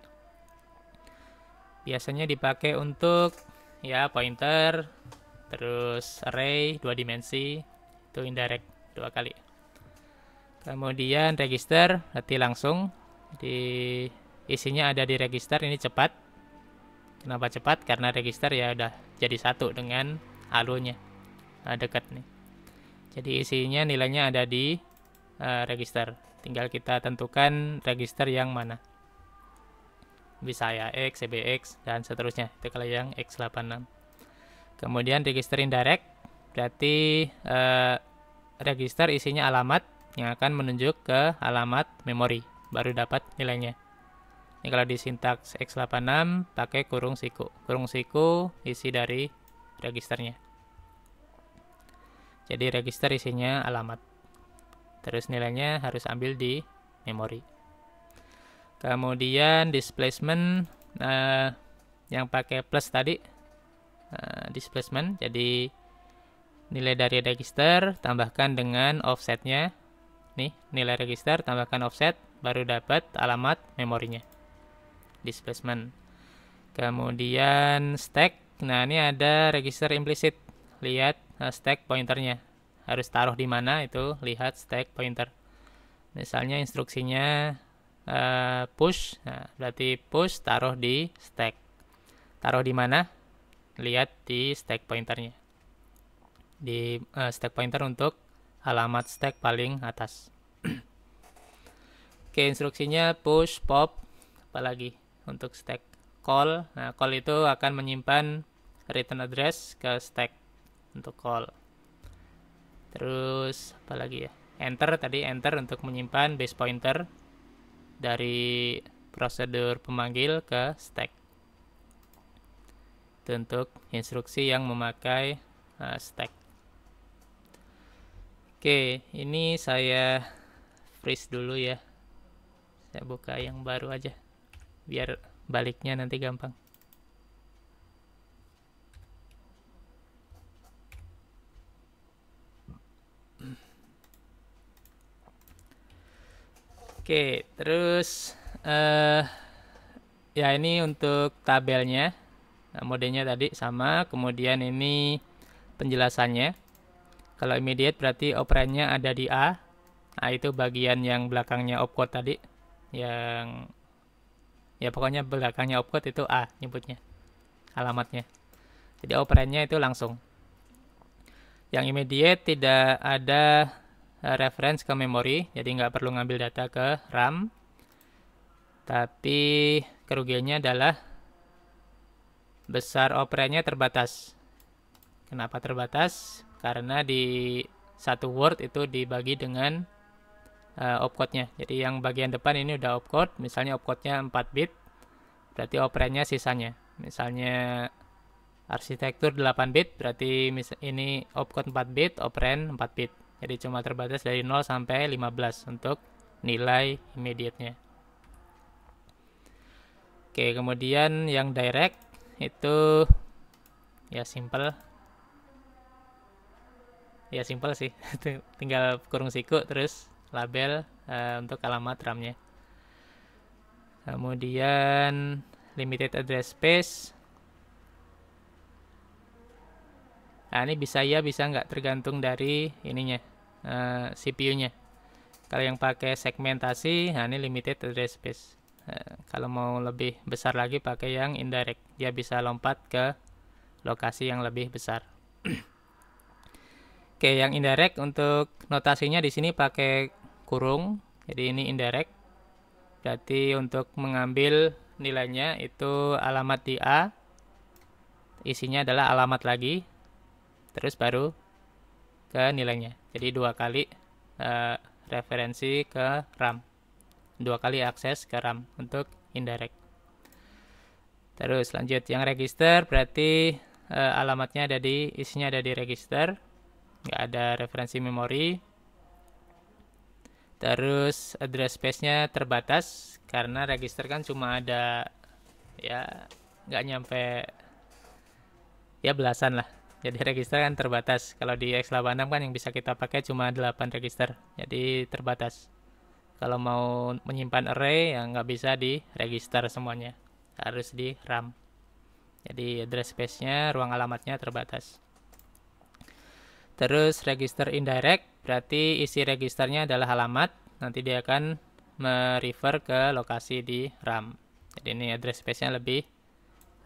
Biasanya dipakai untuk ya pointer, terus array dua dimensi itu indirect dua kali. Kemudian register berarti langsung. di isinya ada di register ini cepat. Kenapa cepat? Karena register ya udah jadi satu dengan alunya nah, dekat nih. Jadi isinya nilainya ada di uh, register tinggal kita tentukan register yang mana bisa ya X, CBX, dan seterusnya itu kalau yang X86 kemudian register indirect berarti eh, register isinya alamat yang akan menunjuk ke alamat memori baru dapat nilainya ini kalau di sintaks X86 pakai kurung siku kurung siku isi dari registernya jadi register isinya alamat Terus nilainya harus ambil di memori. Kemudian displacement uh, yang pakai plus tadi uh, displacement jadi nilai dari register tambahkan dengan offsetnya nih nilai register tambahkan offset baru dapat alamat memorinya displacement kemudian stack nah ini ada register implicit lihat uh, stack pointernya harus taruh di mana itu lihat stack pointer misalnya instruksinya uh, push nah, berarti push taruh di stack taruh di mana lihat di stack pointernya di uh, stack pointer untuk alamat stack paling atas oke instruksinya push pop apalagi untuk stack call nah call itu akan menyimpan return address ke stack untuk call terus apa lagi ya enter tadi enter untuk menyimpan base pointer dari prosedur pemanggil ke stack itu untuk instruksi yang memakai uh, stack oke ini saya freeze dulu ya saya buka yang baru aja biar baliknya nanti gampang Oke, terus uh, ya ini untuk tabelnya. Nah, modenya tadi sama, kemudian ini penjelasannya. Kalau immediate berarti operannya ada di A. A nah, itu bagian yang belakangnya opcode tadi yang ya pokoknya belakangnya opcode itu A nyebutnya. Alamatnya. Jadi operannya itu langsung. Yang immediate tidak ada Eh, reference ke memori, jadi nggak perlu ngambil data ke RAM. Tapi kerugiannya adalah besar operannya terbatas. Kenapa terbatas? Karena di satu word itu dibagi dengan uh, opcode-nya. Jadi yang bagian depan ini udah opcode, misalnya opcode-nya 4 bit, berarti operannya sisanya. Misalnya arsitektur 8 bit berarti ini opcode 4 bit, operan 4 bit. Jadi cuma terbatas dari 0 sampai 15 untuk nilai immediate-nya. Oke, kemudian yang direct itu ya simple. Ya simple sih. Tinggal kurung siku terus label uh, untuk alamat RAM-nya. Kemudian limited address space Nah, ini bisa ya, bisa nggak tergantung dari ininya, uh, eh, CPU-nya. Kalau yang pakai segmentasi, nah ini limited address space. Uh, kalau mau lebih besar lagi pakai yang indirect, dia bisa lompat ke lokasi yang lebih besar. Oke, yang indirect untuk notasinya di sini pakai kurung, jadi ini indirect. Jadi untuk mengambil nilainya itu alamat di A, isinya adalah alamat lagi, terus baru ke nilainya. Jadi dua kali uh, referensi ke RAM. Dua kali akses ke RAM untuk indirect. Terus lanjut yang register berarti uh, alamatnya ada di isinya ada di register. nggak ada referensi memori. Terus address space-nya terbatas karena register kan cuma ada ya nggak nyampe ya belasan lah jadi register kan terbatas. Kalau di X86 kan yang bisa kita pakai cuma 8 register. Jadi terbatas. Kalau mau menyimpan array yang nggak bisa di register semuanya. Harus di RAM. Jadi address space-nya, ruang alamatnya terbatas. Terus register indirect berarti isi registernya adalah alamat. Nanti dia akan merefer ke lokasi di RAM. Jadi ini address space-nya lebih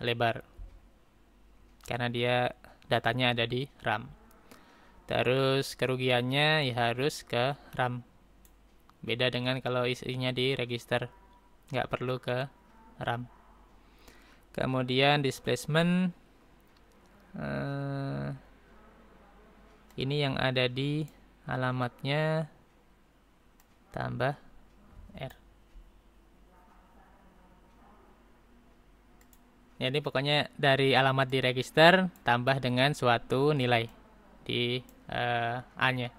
lebar. Karena dia datanya ada di RAM. Terus kerugiannya ya harus ke RAM. Beda dengan kalau isinya di register, nggak perlu ke RAM. Kemudian displacement eh, ini yang ada di alamatnya tambah Jadi pokoknya dari alamat di register tambah dengan suatu nilai di uh, A-nya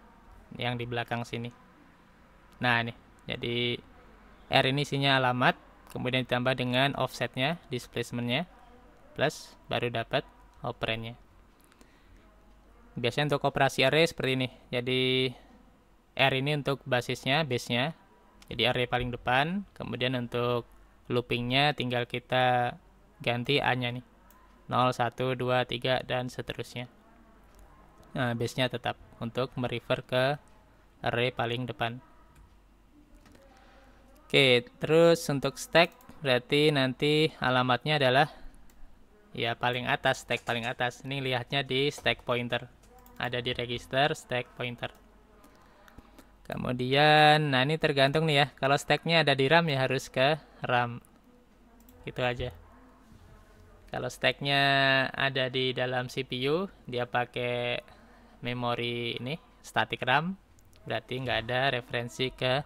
yang di belakang sini. Nah, ini. Jadi R ini isinya alamat, kemudian ditambah dengan offsetnya, displacementnya, plus baru dapat operandnya. Biasanya untuk operasi array seperti ini. Jadi R ini untuk basisnya, base-nya. Jadi array paling depan, kemudian untuk loopingnya tinggal kita ganti A-nya nih. 0, 1, 2, 3, dan seterusnya. Nah, base-nya tetap untuk merefer ke array paling depan. Oke, terus untuk stack berarti nanti alamatnya adalah ya paling atas, stack paling atas. Ini lihatnya di stack pointer. Ada di register stack pointer. Kemudian, nah ini tergantung nih ya. Kalau stacknya ada di RAM ya harus ke RAM. Gitu aja. Kalau stacknya ada di dalam CPU, dia pakai memori ini static RAM, berarti nggak ada referensi ke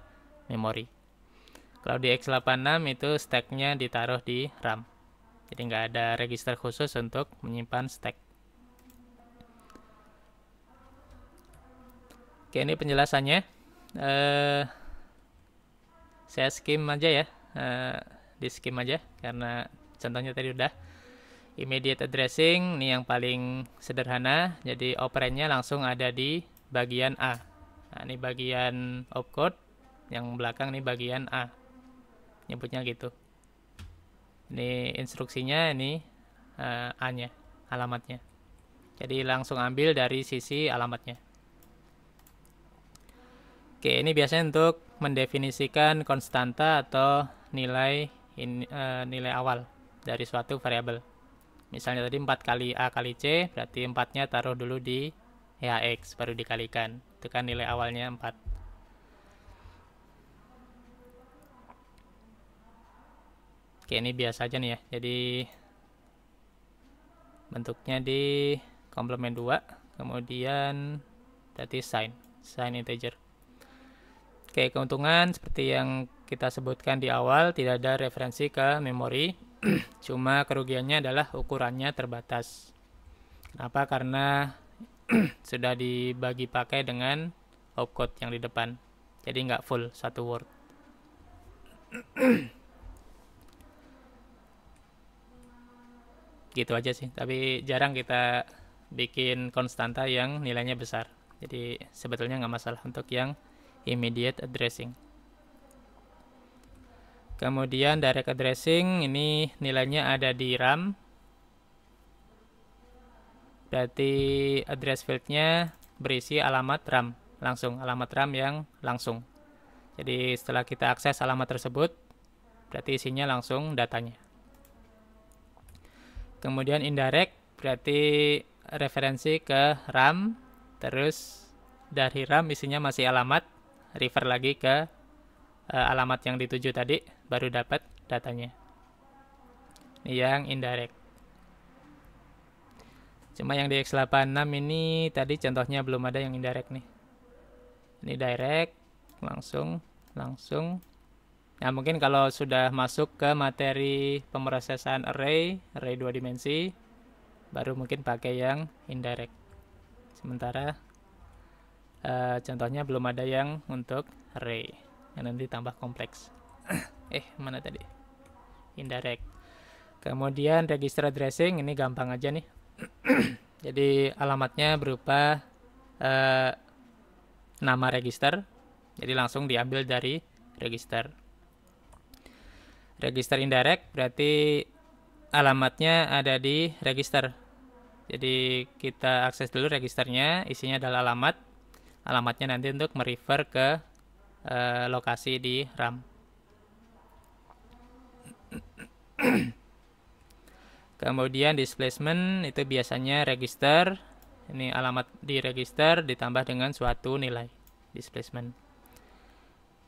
memori. Kalau di x86 itu stacknya ditaruh di RAM, jadi nggak ada register khusus untuk menyimpan stack. Oke ini penjelasannya. Eh, saya skim aja ya, eh, di skim aja karena contohnya tadi udah immediate addressing ini yang paling sederhana jadi operandnya langsung ada di bagian A nah, ini bagian opcode yang belakang ini bagian A nyebutnya gitu ini instruksinya ini uh, eh, A nya alamatnya jadi langsung ambil dari sisi alamatnya oke ini biasanya untuk mendefinisikan konstanta atau nilai in, uh, eh, nilai awal dari suatu variabel Misalnya tadi 4 kali A kali C, berarti 4-nya taruh dulu di EAX baru dikalikan. Itu kan nilai awalnya 4. Oke, ini biasa aja nih ya. Jadi bentuknya di komplement 2, kemudian berarti sign, sign integer. Oke, keuntungan seperti yang kita sebutkan di awal, tidak ada referensi ke memori. Cuma kerugiannya adalah ukurannya terbatas. Kenapa? Karena sudah dibagi pakai dengan opcode yang di depan. Jadi nggak full satu word. gitu aja sih. Tapi jarang kita bikin konstanta yang nilainya besar. Jadi sebetulnya nggak masalah untuk yang immediate addressing. Kemudian direct addressing ini nilainya ada di RAM. Berarti address fieldnya berisi alamat RAM langsung, alamat RAM yang langsung. Jadi setelah kita akses alamat tersebut, berarti isinya langsung datanya. Kemudian indirect berarti referensi ke RAM, terus dari RAM isinya masih alamat, refer lagi ke uh, alamat yang dituju tadi baru dapat datanya. Ini yang indirect. Cuma yang di X86 ini tadi contohnya belum ada yang indirect nih. Ini direct, langsung, langsung. Nah, mungkin kalau sudah masuk ke materi pemrosesan array, array dua dimensi, baru mungkin pakai yang indirect. Sementara uh, contohnya belum ada yang untuk array, yang nanti tambah kompleks. eh mana tadi indirect kemudian register addressing ini gampang aja nih jadi alamatnya berupa eh, nama register jadi langsung diambil dari register register indirect berarti alamatnya ada di register jadi kita akses dulu registernya isinya adalah alamat alamatnya nanti untuk merefer ke eh, lokasi di RAM Kemudian displacement itu biasanya register, ini alamat di register ditambah dengan suatu nilai displacement.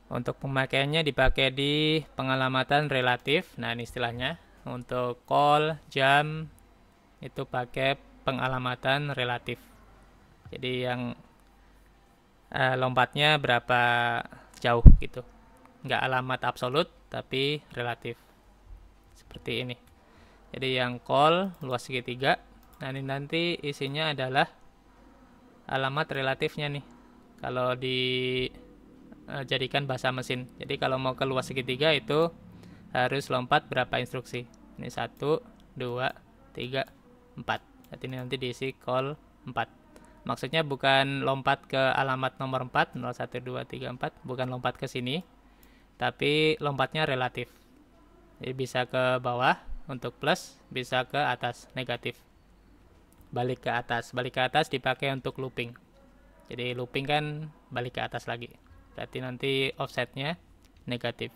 Untuk pemakaiannya dipakai di pengalamatan relatif, nah ini istilahnya. Untuk call, jam, itu pakai pengalamatan relatif. Jadi yang eh, lompatnya berapa jauh gitu. Nggak alamat absolut, tapi relatif seperti ini jadi yang call luas segitiga nah ini nanti isinya adalah alamat relatifnya nih kalau di eh, jadikan bahasa mesin jadi kalau mau ke luas segitiga itu harus lompat berapa instruksi ini 1, 2, 3, 4 Jadi ini nanti diisi call 4 maksudnya bukan lompat ke alamat nomor 4 0, 1, 2, 3, 4 bukan lompat ke sini tapi lompatnya relatif jadi bisa ke bawah untuk plus, bisa ke atas negatif. Balik ke atas. Balik ke atas dipakai untuk looping. Jadi looping kan balik ke atas lagi. Berarti nanti offsetnya negatif.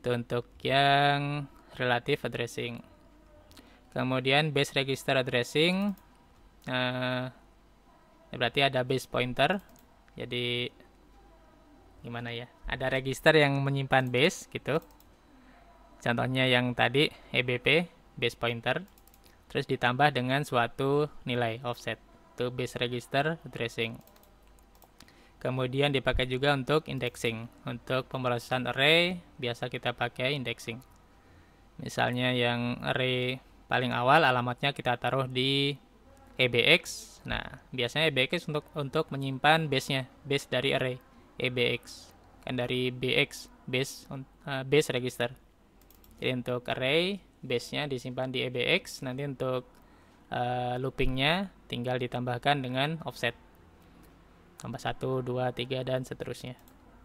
Itu untuk yang relative addressing. Kemudian base register addressing eh, berarti ada base pointer. Jadi gimana ya? ada register yang menyimpan base gitu contohnya yang tadi EBP base pointer terus ditambah dengan suatu nilai offset to base register addressing kemudian dipakai juga untuk indexing untuk pemrosesan array biasa kita pakai indexing misalnya yang array paling awal alamatnya kita taruh di EBX nah biasanya EBX untuk untuk menyimpan base-nya base dari array EBX kan dari bx base uh, base register jadi untuk array base-nya disimpan di ebx nanti untuk uh, loopingnya tinggal ditambahkan dengan offset tambah 1, 2, 3 dan seterusnya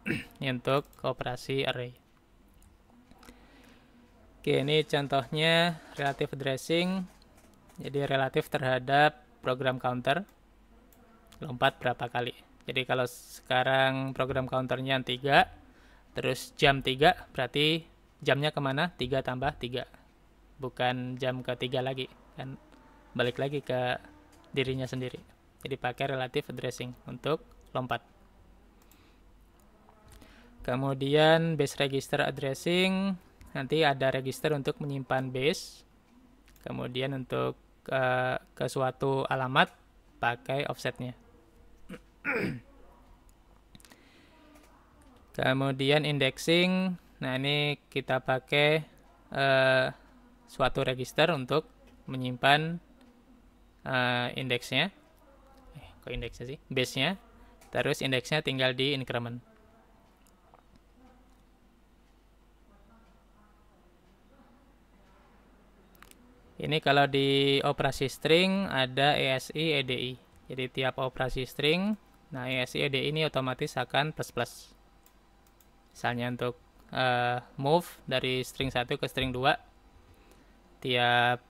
ini untuk operasi array oke ini contohnya relative addressing jadi relatif terhadap program counter lompat berapa kali jadi kalau sekarang program counternya 3, terus jam 3, berarti jamnya kemana? 3 tambah 3. Bukan jam ke ketiga lagi, kan balik lagi ke dirinya sendiri. Jadi pakai relative addressing untuk lompat. Kemudian base register addressing, nanti ada register untuk menyimpan base. Kemudian untuk uh, ke suatu alamat pakai offsetnya. Kemudian indexing, nah ini kita pakai uh, suatu register untuk menyimpan uh, eh, indeksnya. Eh, kok indeksnya sih? Base-nya. Terus indeksnya tinggal di increment. Ini kalau di operasi string ada ESI, EDI. Jadi tiap operasi string Nah, ESID iya ini otomatis akan plus-plus. Misalnya untuk uh, move dari string 1 ke string 2, tiap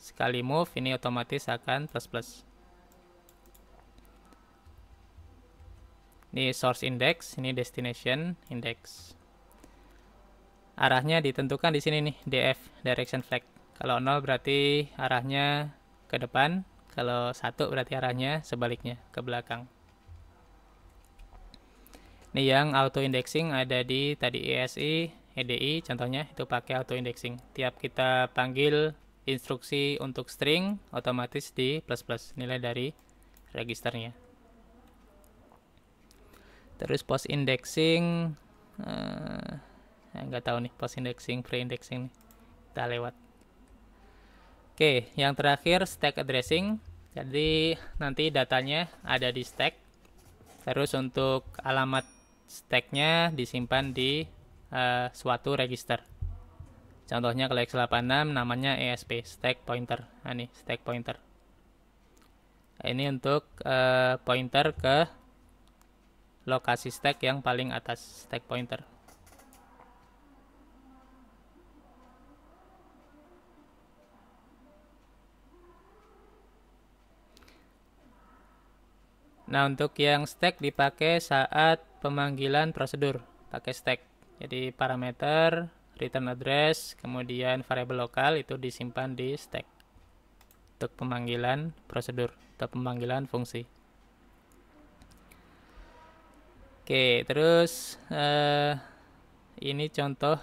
sekali move ini otomatis akan plus-plus. Ini source index, ini destination index. Arahnya ditentukan di sini nih, DF, direction flag. Kalau 0 berarti arahnya ke depan, kalau 1 berarti arahnya sebaliknya, ke belakang. Ini yang auto indexing ada di tadi esi EDI contohnya itu pakai auto indexing. Tiap kita panggil instruksi untuk string otomatis di plus plus nilai dari registernya. Terus post indexing uh, eh, eh, nggak tahu nih post indexing, pre indexing Kita lewat. Oke, yang terakhir stack addressing. Jadi nanti datanya ada di stack. Terus untuk alamat stacknya disimpan di uh, suatu register. Contohnya kalau x86 namanya ESP stack pointer. Nah, ini stack pointer. Nah, ini untuk uh, pointer ke lokasi stack yang paling atas stack pointer. Nah, untuk yang stack dipakai saat pemanggilan prosedur pakai stack. Jadi parameter, return address, kemudian variable lokal itu disimpan di stack untuk pemanggilan prosedur atau pemanggilan fungsi. Oke, terus eh, ini contoh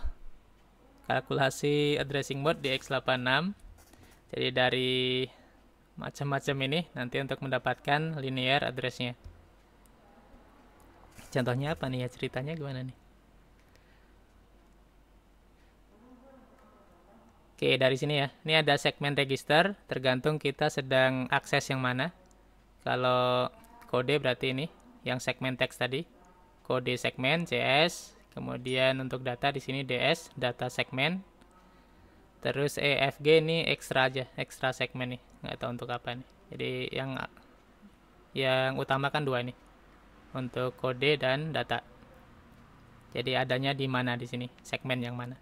kalkulasi addressing mode di X86. Jadi dari macam-macam ini nanti untuk mendapatkan linear addressnya. nya Contohnya apa nih ya ceritanya gimana nih? Oke, dari sini ya. Ini ada segmen register, tergantung kita sedang akses yang mana. Kalau kode berarti ini, yang segmen teks tadi. Kode segmen, CS. Kemudian untuk data di sini DS, data segmen. Terus EFG ini ekstra aja, ekstra segmen nih. Nggak tahu untuk apa nih. Jadi yang yang utama kan dua nih untuk kode dan data. Jadi adanya di mana di sini, segmen yang mana.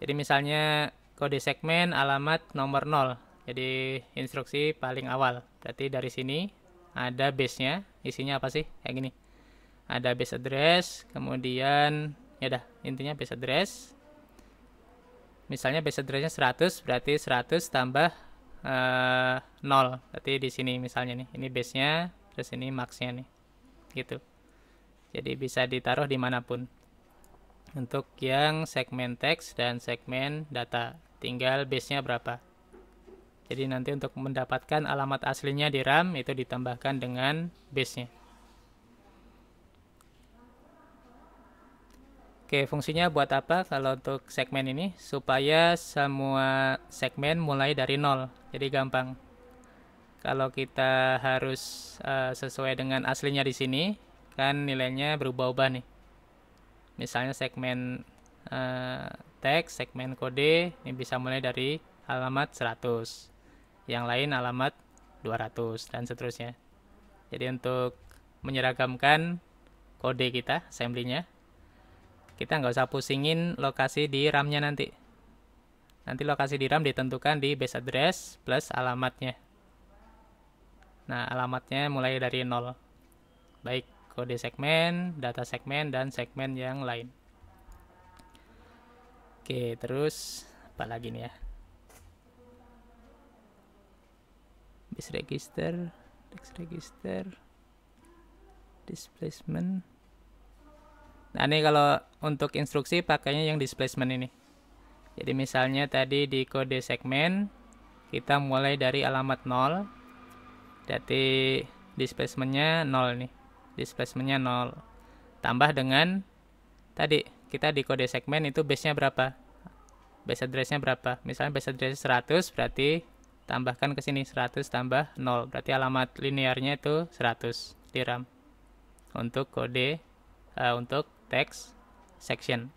Jadi misalnya kode segmen alamat nomor 0. Jadi instruksi paling awal. Berarti dari sini ada base-nya. Isinya apa sih? Kayak gini. Ada base address, kemudian ya dah, intinya base address. Misalnya base address-nya 100, berarti 100 tambah uh, eh, 0. Berarti di sini misalnya nih. Ini base-nya, terus ini max-nya nih gitu jadi bisa ditaruh dimanapun untuk yang segmen teks dan segmen data tinggal base nya berapa jadi nanti untuk mendapatkan alamat aslinya di RAM itu ditambahkan dengan base nya Oke, fungsinya buat apa kalau untuk segmen ini? Supaya semua segmen mulai dari nol, jadi gampang. Kalau kita harus uh, sesuai dengan aslinya di sini, kan nilainya berubah-ubah nih. Misalnya segmen uh, teks, segmen kode, ini bisa mulai dari alamat 100. Yang lain alamat 200 dan seterusnya. Jadi untuk menyeragamkan kode kita, assemblynya, kita nggak usah pusingin lokasi di RAM-nya nanti. Nanti lokasi di RAM ditentukan di base address plus alamatnya. Nah, alamatnya mulai dari nol. Baik kode segmen, data segmen, dan segmen yang lain. Oke, terus apa lagi nih ya? Base register, text register, displacement. Nah, ini kalau untuk instruksi pakainya yang displacement ini. Jadi misalnya tadi di kode segmen kita mulai dari alamat 0 jadi displacementnya 0 nih displacementnya 0 tambah dengan tadi kita di kode segmen itu base-nya berapa base address-nya berapa misalnya base address 100 berarti tambahkan ke sini 100 tambah 0 berarti alamat linearnya itu 100 di untuk kode uh, untuk text section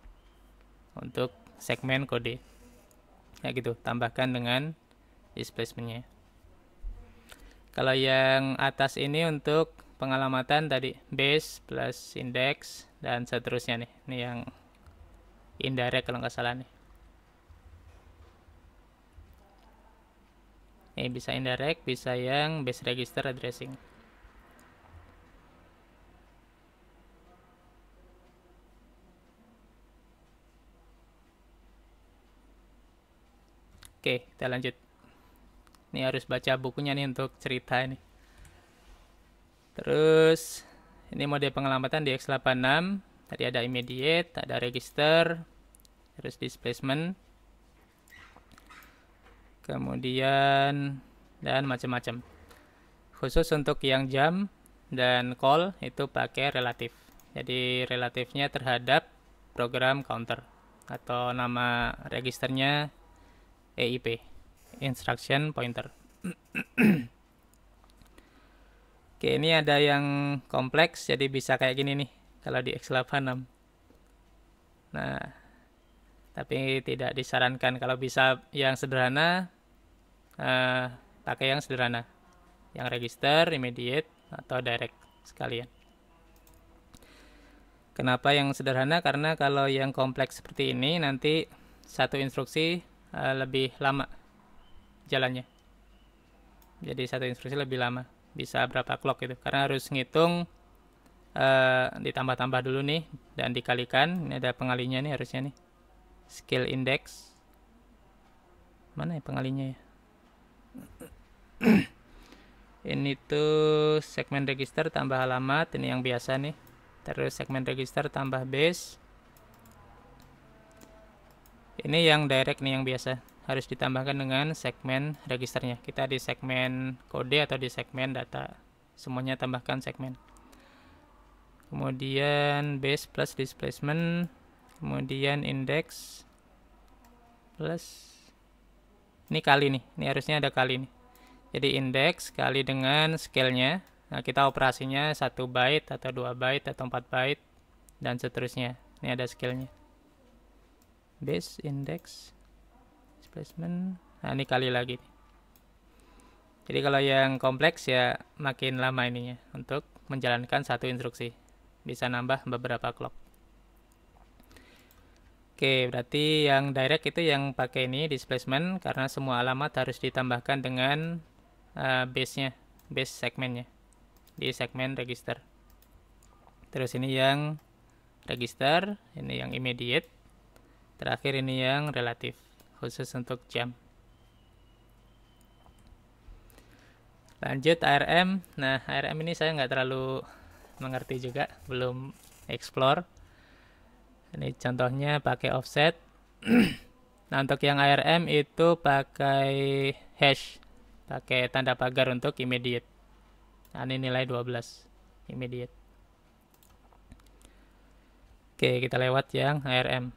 untuk segmen kode ya gitu tambahkan dengan displacement-nya kalau yang atas ini untuk pengalamatan tadi base plus index dan seterusnya nih. Ini yang indirect kalau nggak salah nih. Ini bisa indirect, bisa yang base register addressing. Oke, kita lanjut. Ini harus baca bukunya nih untuk cerita ini. Terus ini mode pengelamatan di X86. Tadi ada immediate, ada register, terus displacement. Kemudian dan macam-macam. Khusus untuk yang jam dan call itu pakai relatif. Jadi relatifnya terhadap program counter atau nama registernya EIP instruction pointer. Oke, ini ada yang kompleks, jadi bisa kayak gini nih, kalau di X86. Nah, tapi tidak disarankan. Kalau bisa yang sederhana, eh, pakai yang sederhana. Yang register, immediate, atau direct sekalian. Kenapa yang sederhana? Karena kalau yang kompleks seperti ini, nanti satu instruksi eh, lebih lama jalannya jadi satu instruksi lebih lama bisa berapa clock gitu karena harus ngitung uh, ditambah-tambah dulu nih dan dikalikan ini ada pengalinya nih harusnya nih skill index mana ya pengalinya ya ini tuh segmen register tambah alamat ini yang biasa nih terus segmen register tambah base ini yang direct nih yang biasa harus ditambahkan dengan segmen registernya. Kita di segmen kode atau di segmen data. Semuanya tambahkan segmen. Kemudian base plus displacement, kemudian index plus ini kali nih, ini harusnya ada kali nih. Jadi index kali dengan scale-nya. Nah, kita operasinya satu byte atau dua byte atau 4 byte dan seterusnya. Ini ada scale-nya. Base index placement nah ini kali lagi jadi kalau yang kompleks ya makin lama ininya untuk menjalankan satu instruksi bisa nambah beberapa clock Oke, berarti yang direct itu yang pakai ini displacement karena semua alamat harus ditambahkan dengan uh, base-nya, base segmennya di segmen register. Terus ini yang register, ini yang immediate, terakhir ini yang relative khusus untuk jam lanjut ARM nah ARM ini saya nggak terlalu mengerti juga belum explore ini contohnya pakai offset nah untuk yang ARM itu pakai hash pakai tanda pagar untuk immediate nah, ini nilai 12 immediate oke kita lewat yang ARM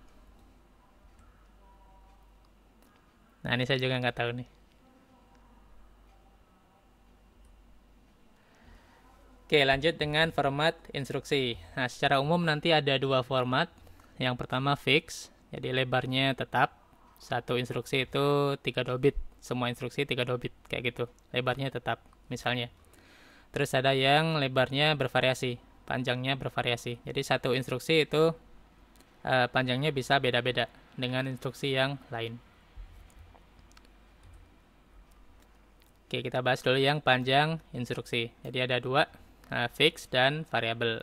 Nah ini saya juga nggak tahu nih. Oke lanjut dengan format instruksi. Nah secara umum nanti ada dua format. Yang pertama fix, jadi lebarnya tetap. Satu instruksi itu 32 bit. Semua instruksi 32 bit kayak gitu. Lebarnya tetap misalnya. Terus ada yang lebarnya bervariasi, panjangnya bervariasi. Jadi satu instruksi itu uh, panjangnya bisa beda-beda dengan instruksi yang lain. Oke, kita bahas dulu yang panjang instruksi. Jadi ada dua, eh, fix dan variabel.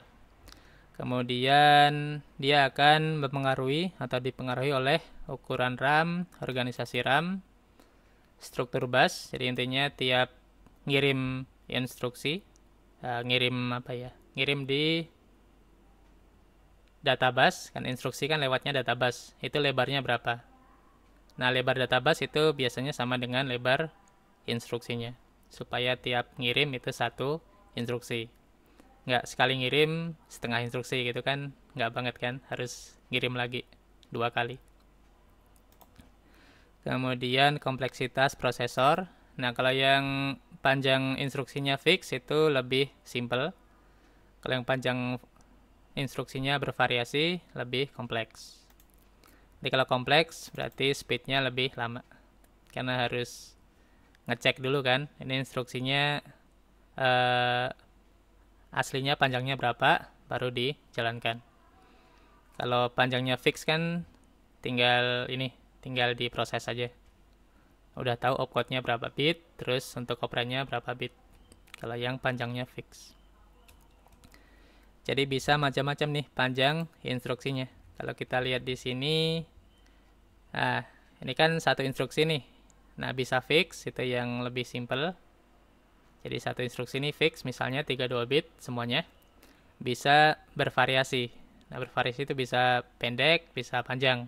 Kemudian dia akan mempengaruhi atau dipengaruhi oleh ukuran RAM, organisasi RAM, struktur bus. Jadi intinya tiap ngirim instruksi, eh, ngirim apa ya? Ngirim di database kan instruksi kan lewatnya database. Itu lebarnya berapa? Nah, lebar database itu biasanya sama dengan lebar instruksinya supaya tiap ngirim itu satu instruksi nggak sekali ngirim setengah instruksi gitu kan nggak banget kan harus ngirim lagi dua kali kemudian kompleksitas prosesor nah kalau yang panjang instruksinya fix itu lebih simple kalau yang panjang instruksinya bervariasi lebih kompleks jadi kalau kompleks berarti speednya lebih lama karena harus ngecek dulu kan ini instruksinya eh, aslinya panjangnya berapa baru dijalankan kalau panjangnya fix kan tinggal ini tinggal diproses aja udah tahu opcode-nya berapa bit terus untuk operannya berapa bit kalau yang panjangnya fix jadi bisa macam-macam nih panjang instruksinya kalau kita lihat di sini nah ini kan satu instruksi nih Nah, bisa fix itu yang lebih simple. Jadi satu instruksi ini fix misalnya 32 bit semuanya. Bisa bervariasi. Nah, bervariasi itu bisa pendek, bisa panjang.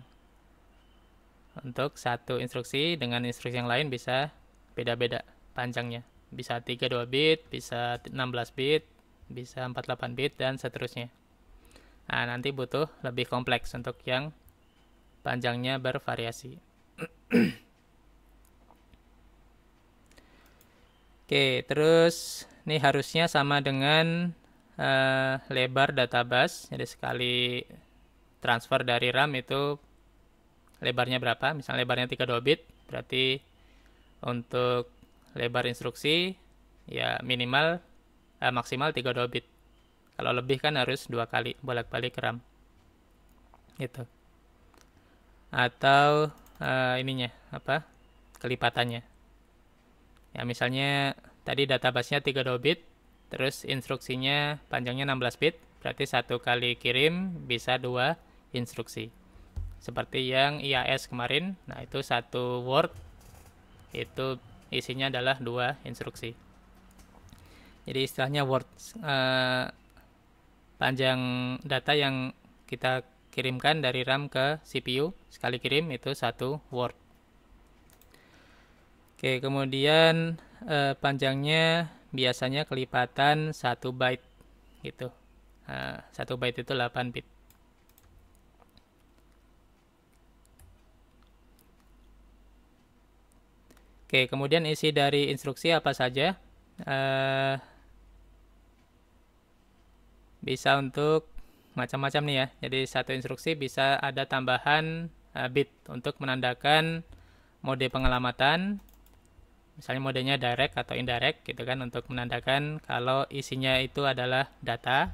Untuk satu instruksi dengan instruksi yang lain bisa beda-beda panjangnya. Bisa 32 bit, bisa 16 bit, bisa 48 bit dan seterusnya. Nah, nanti butuh lebih kompleks untuk yang panjangnya bervariasi. Oke, terus ini harusnya sama dengan uh, lebar database. Jadi sekali transfer dari RAM itu lebarnya berapa? Misalnya lebarnya 32 bit, berarti untuk lebar instruksi ya minimal uh, maksimal 32 bit. Kalau lebih kan harus dua kali bolak-balik RAM. Gitu. Atau uh, ininya apa? kelipatannya. Ya misalnya tadi databasenya 32 bit, terus instruksinya panjangnya 16 bit, berarti satu kali kirim bisa dua instruksi. Seperti yang IAS kemarin, nah itu satu Word itu isinya adalah dua instruksi. Jadi istilahnya Word eh, panjang data yang kita kirimkan dari RAM ke CPU sekali kirim itu satu Word. Oke, kemudian eh, panjangnya biasanya kelipatan 1 byte gitu. Nah, 1 byte itu 8 bit. Oke, kemudian isi dari instruksi apa saja? Eh, bisa untuk macam-macam nih ya. Jadi satu instruksi bisa ada tambahan uh, bit untuk menandakan mode pengalamatan misalnya modenya direct atau indirect gitu kan untuk menandakan kalau isinya itu adalah data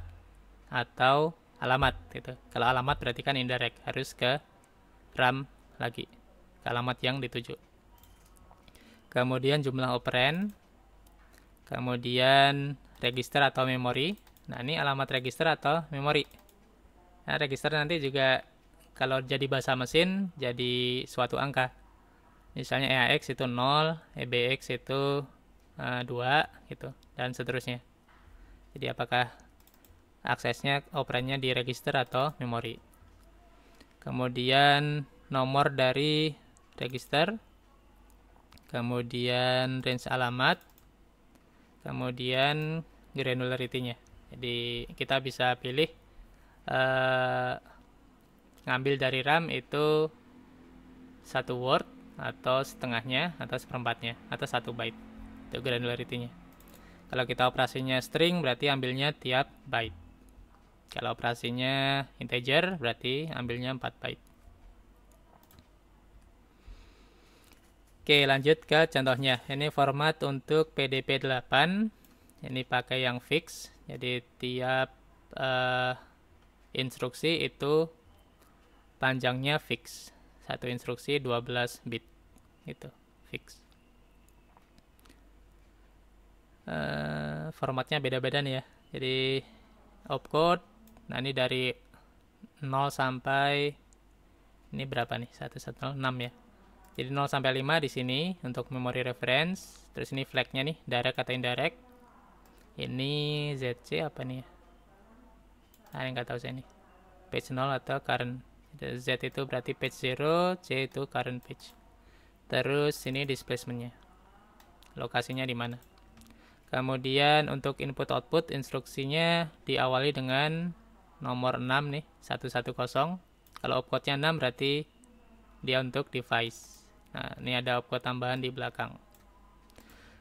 atau alamat gitu. Kalau alamat berarti kan indirect harus ke RAM lagi ke alamat yang dituju. Kemudian jumlah operand, kemudian register atau memori. Nah, ini alamat register atau memori. Nah, register nanti juga kalau jadi bahasa mesin jadi suatu angka misalnya EAX itu 0, EBX itu uh, eh, 2 gitu dan seterusnya. Jadi apakah aksesnya operannya di register atau memori. Kemudian nomor dari register, kemudian range alamat, kemudian granularity-nya. Jadi kita bisa pilih uh, ngambil dari RAM itu satu word atau setengahnya atau seperempatnya atau satu byte itu granularity-nya kalau kita operasinya string berarti ambilnya tiap byte kalau operasinya integer berarti ambilnya 4 byte Oke lanjut ke contohnya ini format untuk PDP-8 ini pakai yang fix jadi tiap uh, instruksi itu panjangnya fix satu instruksi 12 bit gitu fix uh, formatnya beda-beda nih ya jadi opcode nah ini dari 0 sampai ini berapa nih 116 ya jadi 0 sampai 5 di sini untuk memori reference terus ini flagnya nih direct atau indirect ini ZC apa nih ya nah, yang nggak tahu saya nih page 0 atau current Z itu berarti page 0, C itu current page. Terus sini displacementnya. Lokasinya di mana. Kemudian untuk input output instruksinya diawali dengan nomor 6 nih, 110. Kalau opcode-nya 6 berarti dia untuk device. Nah, ini ada opcode tambahan di belakang.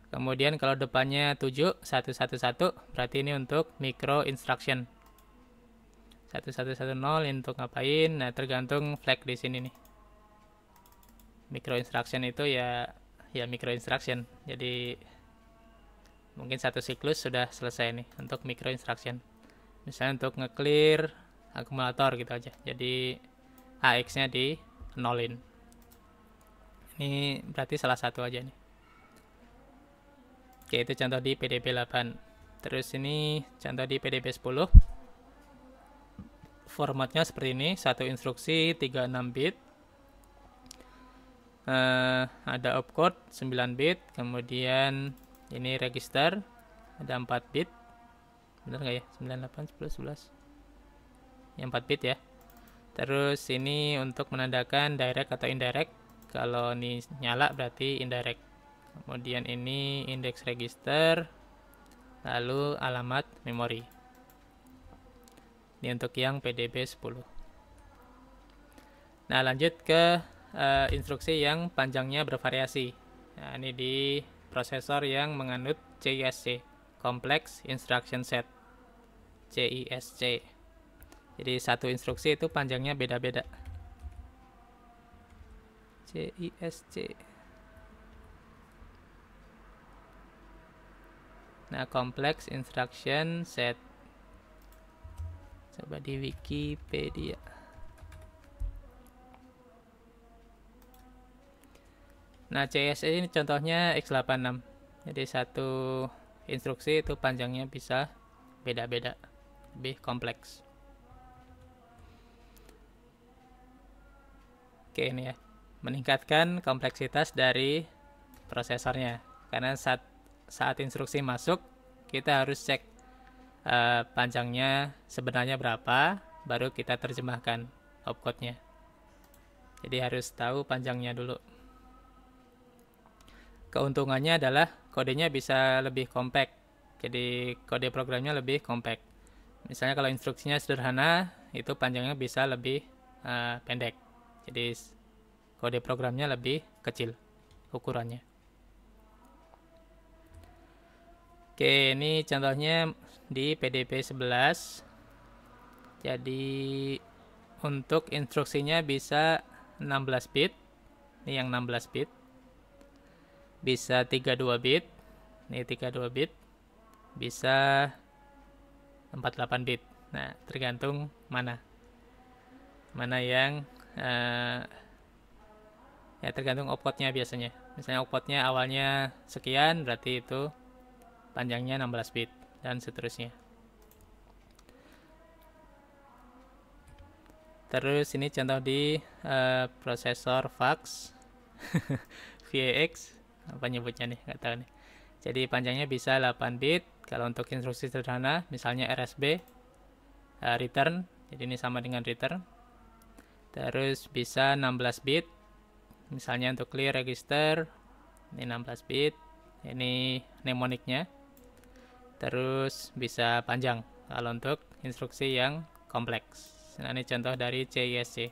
Kemudian kalau depannya 7, 111 berarti ini untuk micro instruction. 1110 untuk ngapain nah tergantung flag di sini nih micro instruction itu ya ya micro instruction jadi mungkin satu siklus sudah selesai nih untuk micro instruction misalnya untuk nge-clear akumulator gitu aja jadi AX nya di nolin ini berarti salah satu aja nih oke itu contoh di PDB 8 terus ini contoh di PDB 10 formatnya seperti ini satu instruksi 36 bit uh, ada opcode 9 bit kemudian ini register ada 4 bit benar nggak ya 98 10 11 yang 4 bit ya terus ini untuk menandakan direct atau indirect kalau ini nyala berarti indirect kemudian ini index register lalu alamat memori ini untuk yang PDB 10. Nah, lanjut ke uh, instruksi yang panjangnya bervariasi. Nah, ini di prosesor yang menganut CISC, Complex Instruction Set. CISC. Jadi satu instruksi itu panjangnya beda-beda. CISC. Nah, Complex Instruction Set coba di Wikipedia nah CS e ini contohnya X86 jadi satu instruksi itu panjangnya bisa beda-beda lebih kompleks oke ini ya meningkatkan kompleksitas dari prosesornya karena saat saat instruksi masuk kita harus cek Eh, panjangnya sebenarnya berapa, baru kita terjemahkan opcode-nya. Jadi harus tahu panjangnya dulu. Keuntungannya adalah kodenya bisa lebih compact. Jadi kode programnya lebih compact. Misalnya kalau instruksinya sederhana, itu panjangnya bisa lebih uh, pendek. Jadi kode programnya lebih kecil ukurannya. Oke, ini contohnya di PDP 11 jadi untuk instruksinya bisa 16 bit ini yang 16 bit bisa 32 bit ini 32 bit bisa 48 bit nah tergantung mana mana yang uh, ya tergantung opcode-nya biasanya misalnya opcode-nya awalnya sekian berarti itu panjangnya 16 bit dan seterusnya terus ini contoh di uh, prosesor fax VAX apa nyebutnya nih nggak tahu nih jadi panjangnya bisa 8 bit kalau untuk instruksi sederhana misalnya RSB uh, eh, return jadi ini sama dengan return terus bisa 16 bit misalnya untuk clear register ini 16 bit ini mnemoniknya terus bisa panjang kalau untuk instruksi yang kompleks. Nah, ini contoh dari CISC,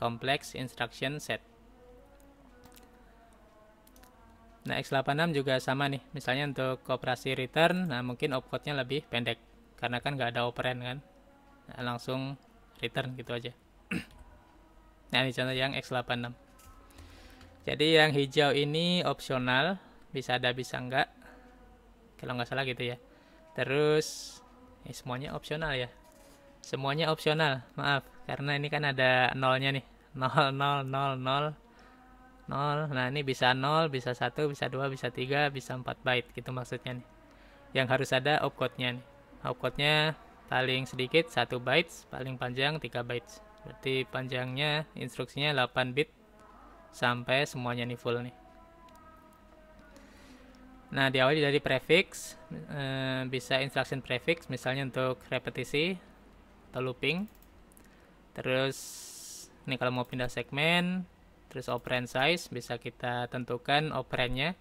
Complex Instruction Set. Nah, X86 juga sama nih. Misalnya untuk operasi return, nah mungkin opcode-nya lebih pendek. Karena kan nggak ada operand kan. Nah, langsung return gitu aja. nah, ini contoh yang X86. Jadi yang hijau ini opsional. Bisa ada, bisa nggak. Kalau nggak salah gitu ya terus eh, semuanya opsional ya semuanya opsional maaf karena ini kan ada nolnya nih 0 0 0 0 0 nah ini bisa 0 bisa 1 bisa 2 bisa 3 bisa 4 byte gitu maksudnya nih yang harus ada opcode-nya nih opcode-nya paling sedikit 1 byte, paling panjang 3 byte. berarti panjangnya instruksinya 8 bit sampai semuanya nih full nih Nah, diawali dari prefix, e, bisa instruction prefix, misalnya untuk repetisi atau looping. Terus, ini kalau mau pindah segmen, terus operand size, bisa kita tentukan operandnya.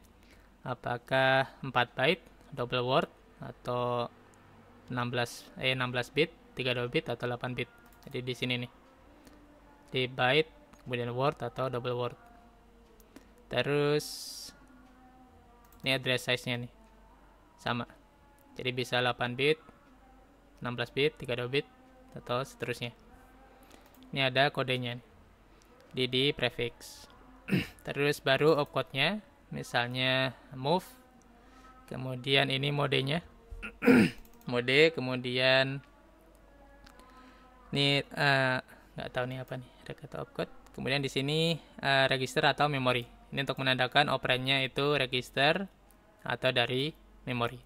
Apakah 4 byte, double word, atau 16, eh, 16 bit, 32 bit, atau 8 bit. Jadi di sini nih, di byte, kemudian word atau double word. Terus, ini address size nya nih sama jadi bisa 8 bit 16 bit 32 bit atau seterusnya ini ada kodenya nih. dd prefix terus baru opcode nya misalnya move kemudian ini modenya mode kemudian ini eh, nggak uh, tahu nih apa nih ada kata opcode kemudian di sini uh, register atau memory ini untuk menandakan operandnya itu register atau dari memori.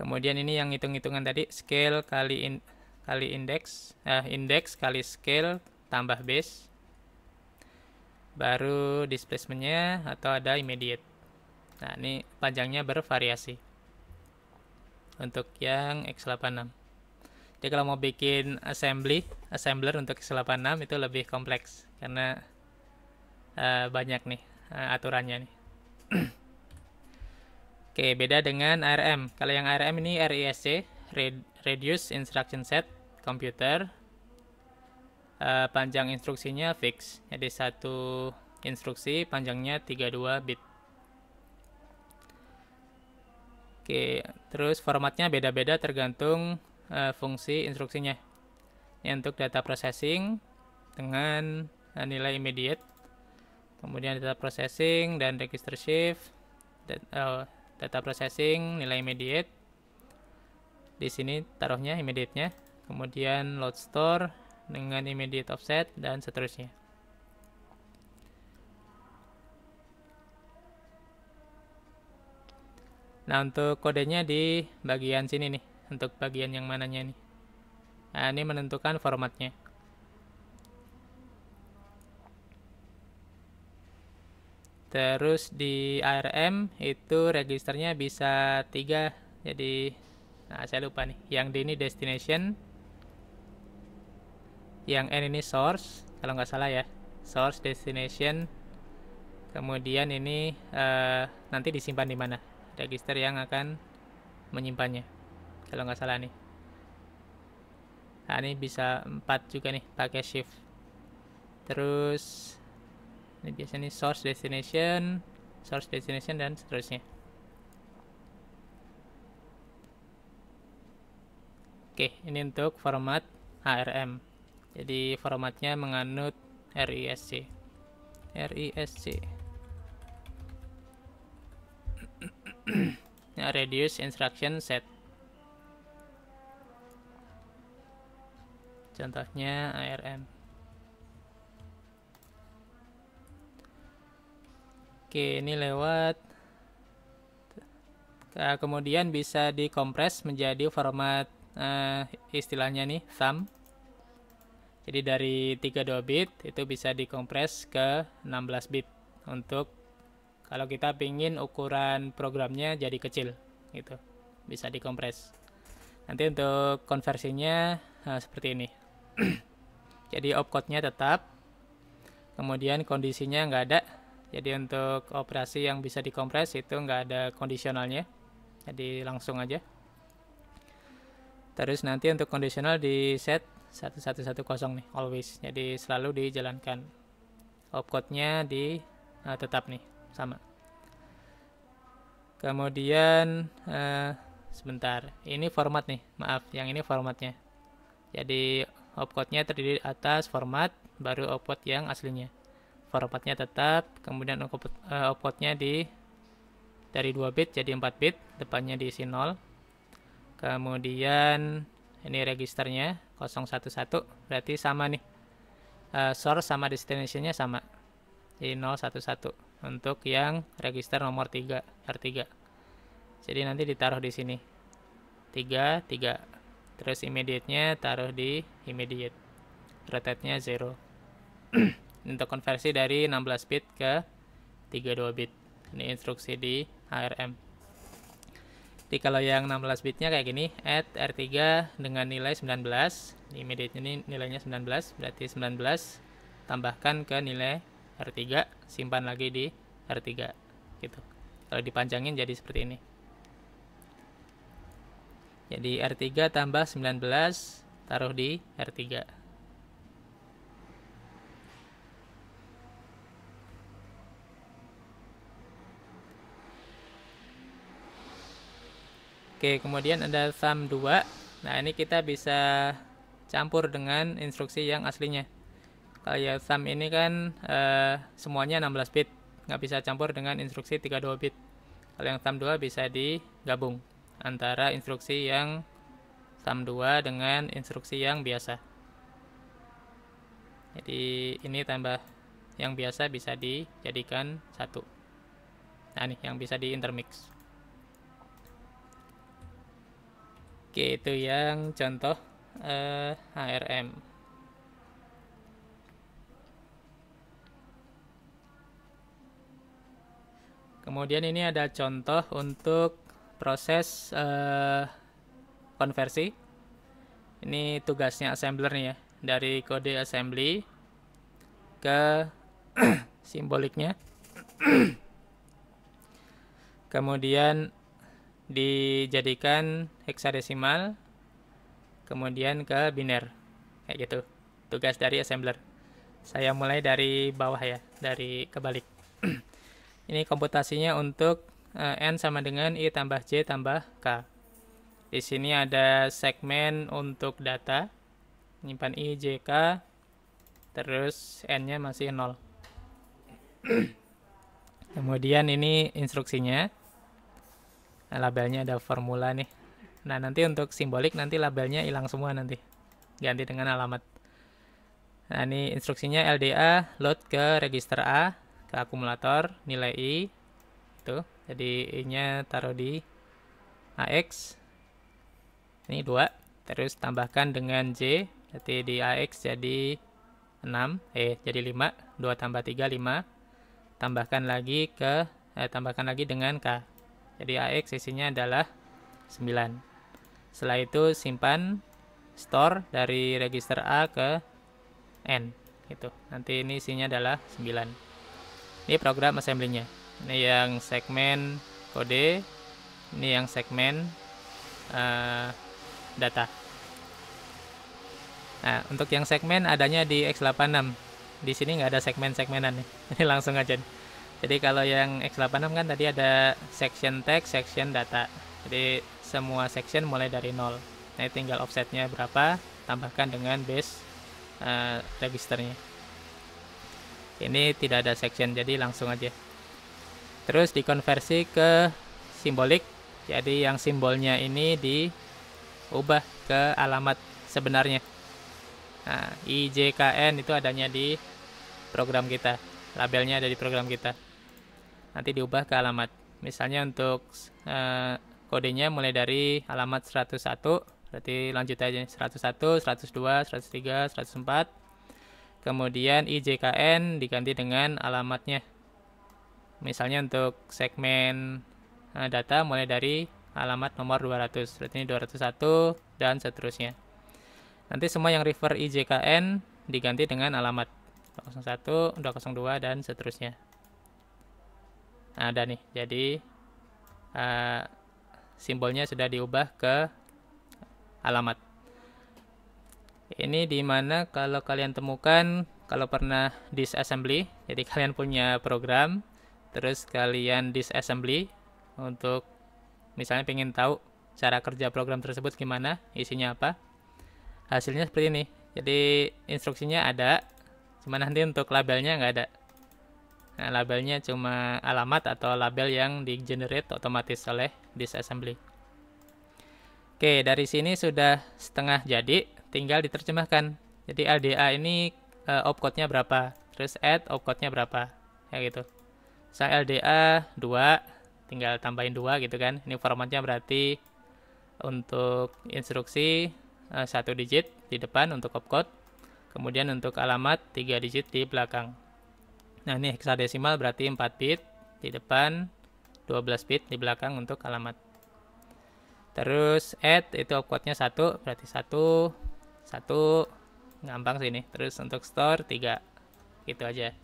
Kemudian ini yang hitung-hitungan tadi scale kali in, kali index eh, index kali scale tambah base. Baru displacementnya atau ada immediate. Nah, ini panjangnya bervariasi. Untuk yang X86. Jadi kalau mau bikin assembly, assembler untuk X86 itu lebih kompleks karena uh, banyak nih uh, aturannya nih. Oke, beda dengan ARM. Kalau yang ARM ini RISC, Reduce Instruction Set, Computer. Uh, panjang instruksinya fix. Jadi satu instruksi panjangnya 32 bit. Oke, terus formatnya beda-beda tergantung uh, fungsi instruksinya. Ini untuk data processing dengan uh, nilai immediate kemudian data processing dan register shift data, uh, eh, data processing nilai immediate di sini taruhnya immediate-nya kemudian load store dengan immediate offset dan seterusnya nah untuk kodenya di bagian sini nih untuk bagian yang mananya nih nah ini menentukan formatnya Terus di ARM itu registernya bisa tiga, jadi nah saya lupa nih. Yang D ini destination, yang N ini source, kalau nggak salah ya, source destination. Kemudian ini uh, nanti disimpan di mana? Register yang akan menyimpannya, kalau nggak salah nih. Nah, ini bisa 4 juga nih pakai shift. Terus ini biasanya ini source destination source destination dan seterusnya oke ini untuk format ARM jadi formatnya menganut RISC RISC nah, reduce instruction set contohnya ARM Oke, ini lewat. Eh, kemudian bisa dikompres menjadi format uh, istilahnya nih, thumb. Jadi dari 32 bit itu bisa dikompres ke 16 bit untuk kalau kita pingin ukuran programnya jadi kecil gitu. Bisa dikompres. Nanti untuk konversinya uh, seperti ini. jadi opcode-nya tetap. Kemudian kondisinya nggak ada, jadi untuk operasi yang bisa dikompres itu nggak ada kondisionalnya. Jadi langsung aja. Terus nanti untuk kondisional di set 1110 nih, always. Jadi selalu dijalankan. Opcode-nya di uh, tetap nih, sama. Kemudian uh, sebentar, ini format nih, maaf, yang ini formatnya. Jadi opcode-nya terdiri atas format, baru opcode yang aslinya formatnya tetap kemudian eh, outputnya nya di dari 2 bit jadi 4 bit depannya diisi 0 kemudian ini registernya 011 berarti sama nih uh, source sama destinationnya sama jadi 011 untuk yang register nomor 3 R3 jadi nanti ditaruh di sini 3 3 terus immediate nya taruh di immediate rotate nya 0 untuk konversi dari 16 bit ke 32 bit. Ini instruksi di ARM. Jadi kalau yang 16 bitnya kayak gini, add R3 dengan nilai 19, di immediate ini nilainya 19, berarti 19 tambahkan ke nilai R3, simpan lagi di R3 gitu. Kalau dipanjangin jadi seperti ini. Jadi R3 tambah 19 taruh di R3. Oke, kemudian ada sum 2. Nah, ini kita bisa campur dengan instruksi yang aslinya. Kalau ya sum ini kan e, semuanya 16 bit, nggak bisa campur dengan instruksi 32 bit. Kalau yang sum 2 bisa digabung antara instruksi yang sum 2 dengan instruksi yang biasa. Jadi ini tambah yang biasa bisa dijadikan satu. Nah, nih yang bisa diintermix. Oke, itu yang contoh eh, ARM. Kemudian ini ada contoh untuk proses eh, konversi. Ini tugasnya assembler nih ya, dari kode assembly ke simboliknya. Kemudian dijadikan heksadesimal, kemudian ke biner. Kayak gitu. Tugas dari assembler. Saya mulai dari bawah ya, dari kebalik. Ini komputasinya untuk uh, N sama dengan I tambah J tambah K. Di sini ada segmen untuk data. Nyimpan I, J, K. Terus N-nya masih nol. Kemudian ini instruksinya. labelnya ada formula nih Nah, nanti untuk simbolik nanti labelnya hilang semua nanti. Ganti dengan alamat. Nah, ini instruksinya LDA load ke register A, ke akumulator, nilai I. Itu. Jadi I-nya taruh di AX. Ini 2, terus tambahkan dengan J. Berarti di AX jadi 6, eh jadi 5, 2 tambah 3 5. Tambahkan lagi ke eh, tambahkan lagi dengan K. Jadi AX isinya adalah 9. Setelah itu simpan store dari register A ke N gitu. Nanti ini isinya adalah 9. Ini program assembly-nya. Ini yang segmen kode, ini yang segmen uh, data. Nah, untuk yang segmen adanya di X86. Di sini nggak ada segmen-segmenan nih. Ini langsung aja. Jadi kalau yang X86 kan tadi ada section text, section data jadi semua section mulai dari nol nah tinggal offsetnya berapa tambahkan dengan base uh, registernya ini tidak ada section jadi langsung aja terus dikonversi ke simbolik jadi yang simbolnya ini diubah ke alamat sebenarnya nah IJKN itu adanya di program kita labelnya ada di program kita nanti diubah ke alamat misalnya untuk eh, kodenya mulai dari alamat 101 berarti lanjut aja 101, 102, 103, 104 kemudian IJKN diganti dengan alamatnya misalnya untuk segmen eh, data mulai dari alamat nomor 200 berarti ini 201 dan seterusnya nanti semua yang refer IJKN diganti dengan alamat 201, 202 dan seterusnya ada nih jadi uh, simbolnya sudah diubah ke alamat. Ini dimana kalau kalian temukan kalau pernah disassembly, jadi kalian punya program, terus kalian disassembly untuk misalnya pengen tahu cara kerja program tersebut gimana, isinya apa. Hasilnya seperti ini. Jadi instruksinya ada, cuma nanti untuk labelnya nggak ada. Nah, labelnya cuma alamat atau label yang di-generate otomatis oleh disassembly. Oke, dari sini sudah setengah jadi, tinggal diterjemahkan. Jadi LDA ini e, opcode-nya berapa, terus add opcode-nya berapa, ya gitu. Saya LDA 2, tinggal tambahin 2 gitu kan. Ini formatnya berarti untuk instruksi e, satu digit di depan untuk opcode, kemudian untuk alamat tiga digit di belakang. Nah ini hexadecimal berarti 4 bit di depan, 12 bit di belakang untuk alamat. Terus add itu awkwardnya 1 berarti 1, 1, gampang sih ini. Terus untuk store 3, gitu aja.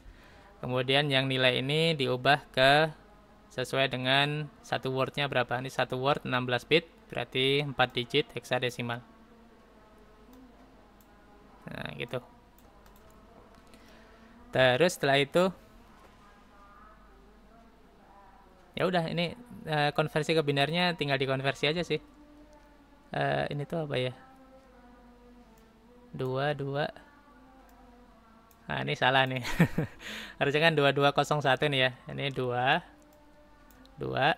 Kemudian yang nilai ini diubah ke sesuai dengan satu wordnya berapa. Ini satu word 16 bit berarti 4 digit hexadecimal. Nah gitu terus setelah itu ya udah ini uh, konversi ke binarnya tinggal dikonversi aja sih uh, ini tuh apa ya dua dua nah ini salah nih harusnya kan dua dua kosong satu nih ya ini dua dua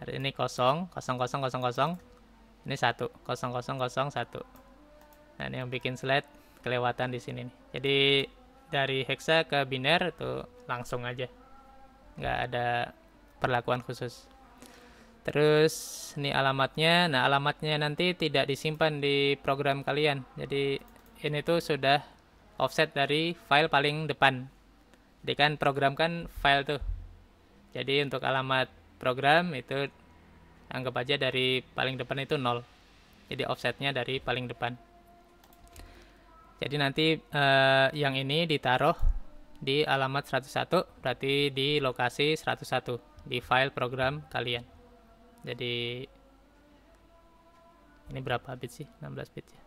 hari ini kosong kosong kosong kosong kosong ini satu kosong kosong kosong satu nah ini yang bikin slide kelewatan di sini nih jadi dari hexa ke biner itu langsung aja nggak ada perlakuan khusus terus ini alamatnya nah alamatnya nanti tidak disimpan di program kalian jadi ini tuh sudah offset dari file paling depan jadi kan program kan file tuh jadi untuk alamat program itu anggap aja dari paling depan itu nol jadi offsetnya dari paling depan jadi nanti eh, yang ini ditaruh di alamat 101, berarti di lokasi 101 di file program kalian. Jadi ini berapa bit sih? 16 bit ya.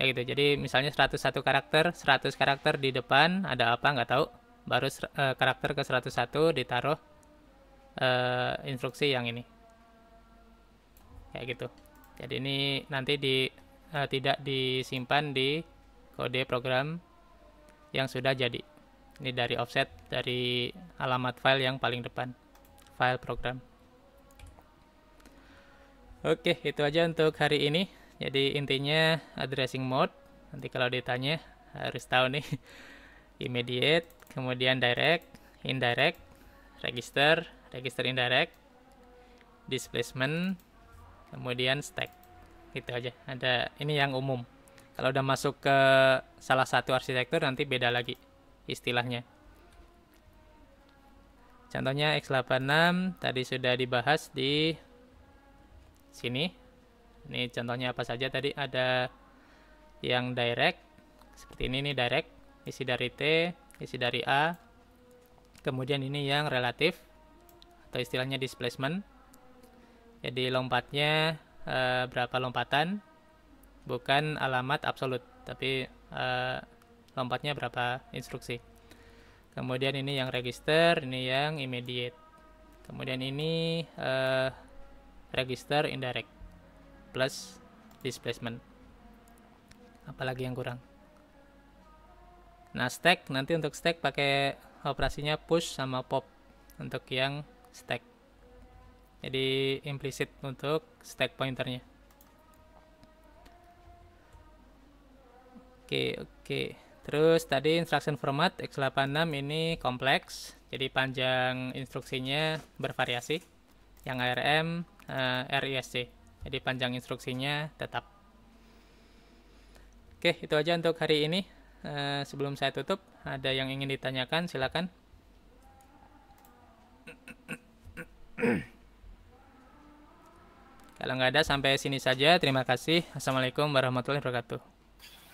Ya gitu. Jadi misalnya 101 karakter, 100 karakter di depan ada apa nggak tahu. Baru eh, karakter ke 101 ditaruh eh, instruksi yang ini. Kayak gitu. Jadi ini nanti di uh, tidak disimpan di kode program yang sudah jadi. Ini dari offset dari alamat file yang paling depan, file program. Oke, itu aja untuk hari ini. Jadi intinya addressing mode, nanti kalau ditanya harus tahu nih. Immediate, kemudian direct, indirect, register, register indirect, displacement, kemudian stack gitu aja ada ini yang umum kalau udah masuk ke salah satu arsitektur nanti beda lagi istilahnya contohnya x86 tadi sudah dibahas di sini ini contohnya apa saja tadi ada yang direct seperti ini nih direct isi dari T isi dari A kemudian ini yang relatif atau istilahnya displacement jadi lompatnya uh, berapa lompatan bukan alamat absolut tapi uh, lompatnya berapa instruksi kemudian ini yang register ini yang immediate kemudian ini uh, register indirect plus displacement apalagi yang kurang nah stack nanti untuk stack pakai operasinya push sama pop untuk yang stack jadi implisit untuk stack pointernya oke oke terus tadi instruction format x86 ini kompleks jadi panjang instruksinya bervariasi yang ARM uh, eh, RISC jadi panjang instruksinya tetap oke itu aja untuk hari ini uh, sebelum saya tutup ada yang ingin ditanyakan silakan Kalau nggak ada sampai sini saja. Terima kasih. Assalamualaikum warahmatullahi wabarakatuh.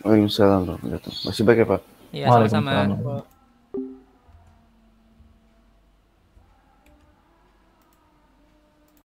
Waalaikumsalam warahmatullahi wabarakatuh. Masih baik ya Pak. Iya sama-sama.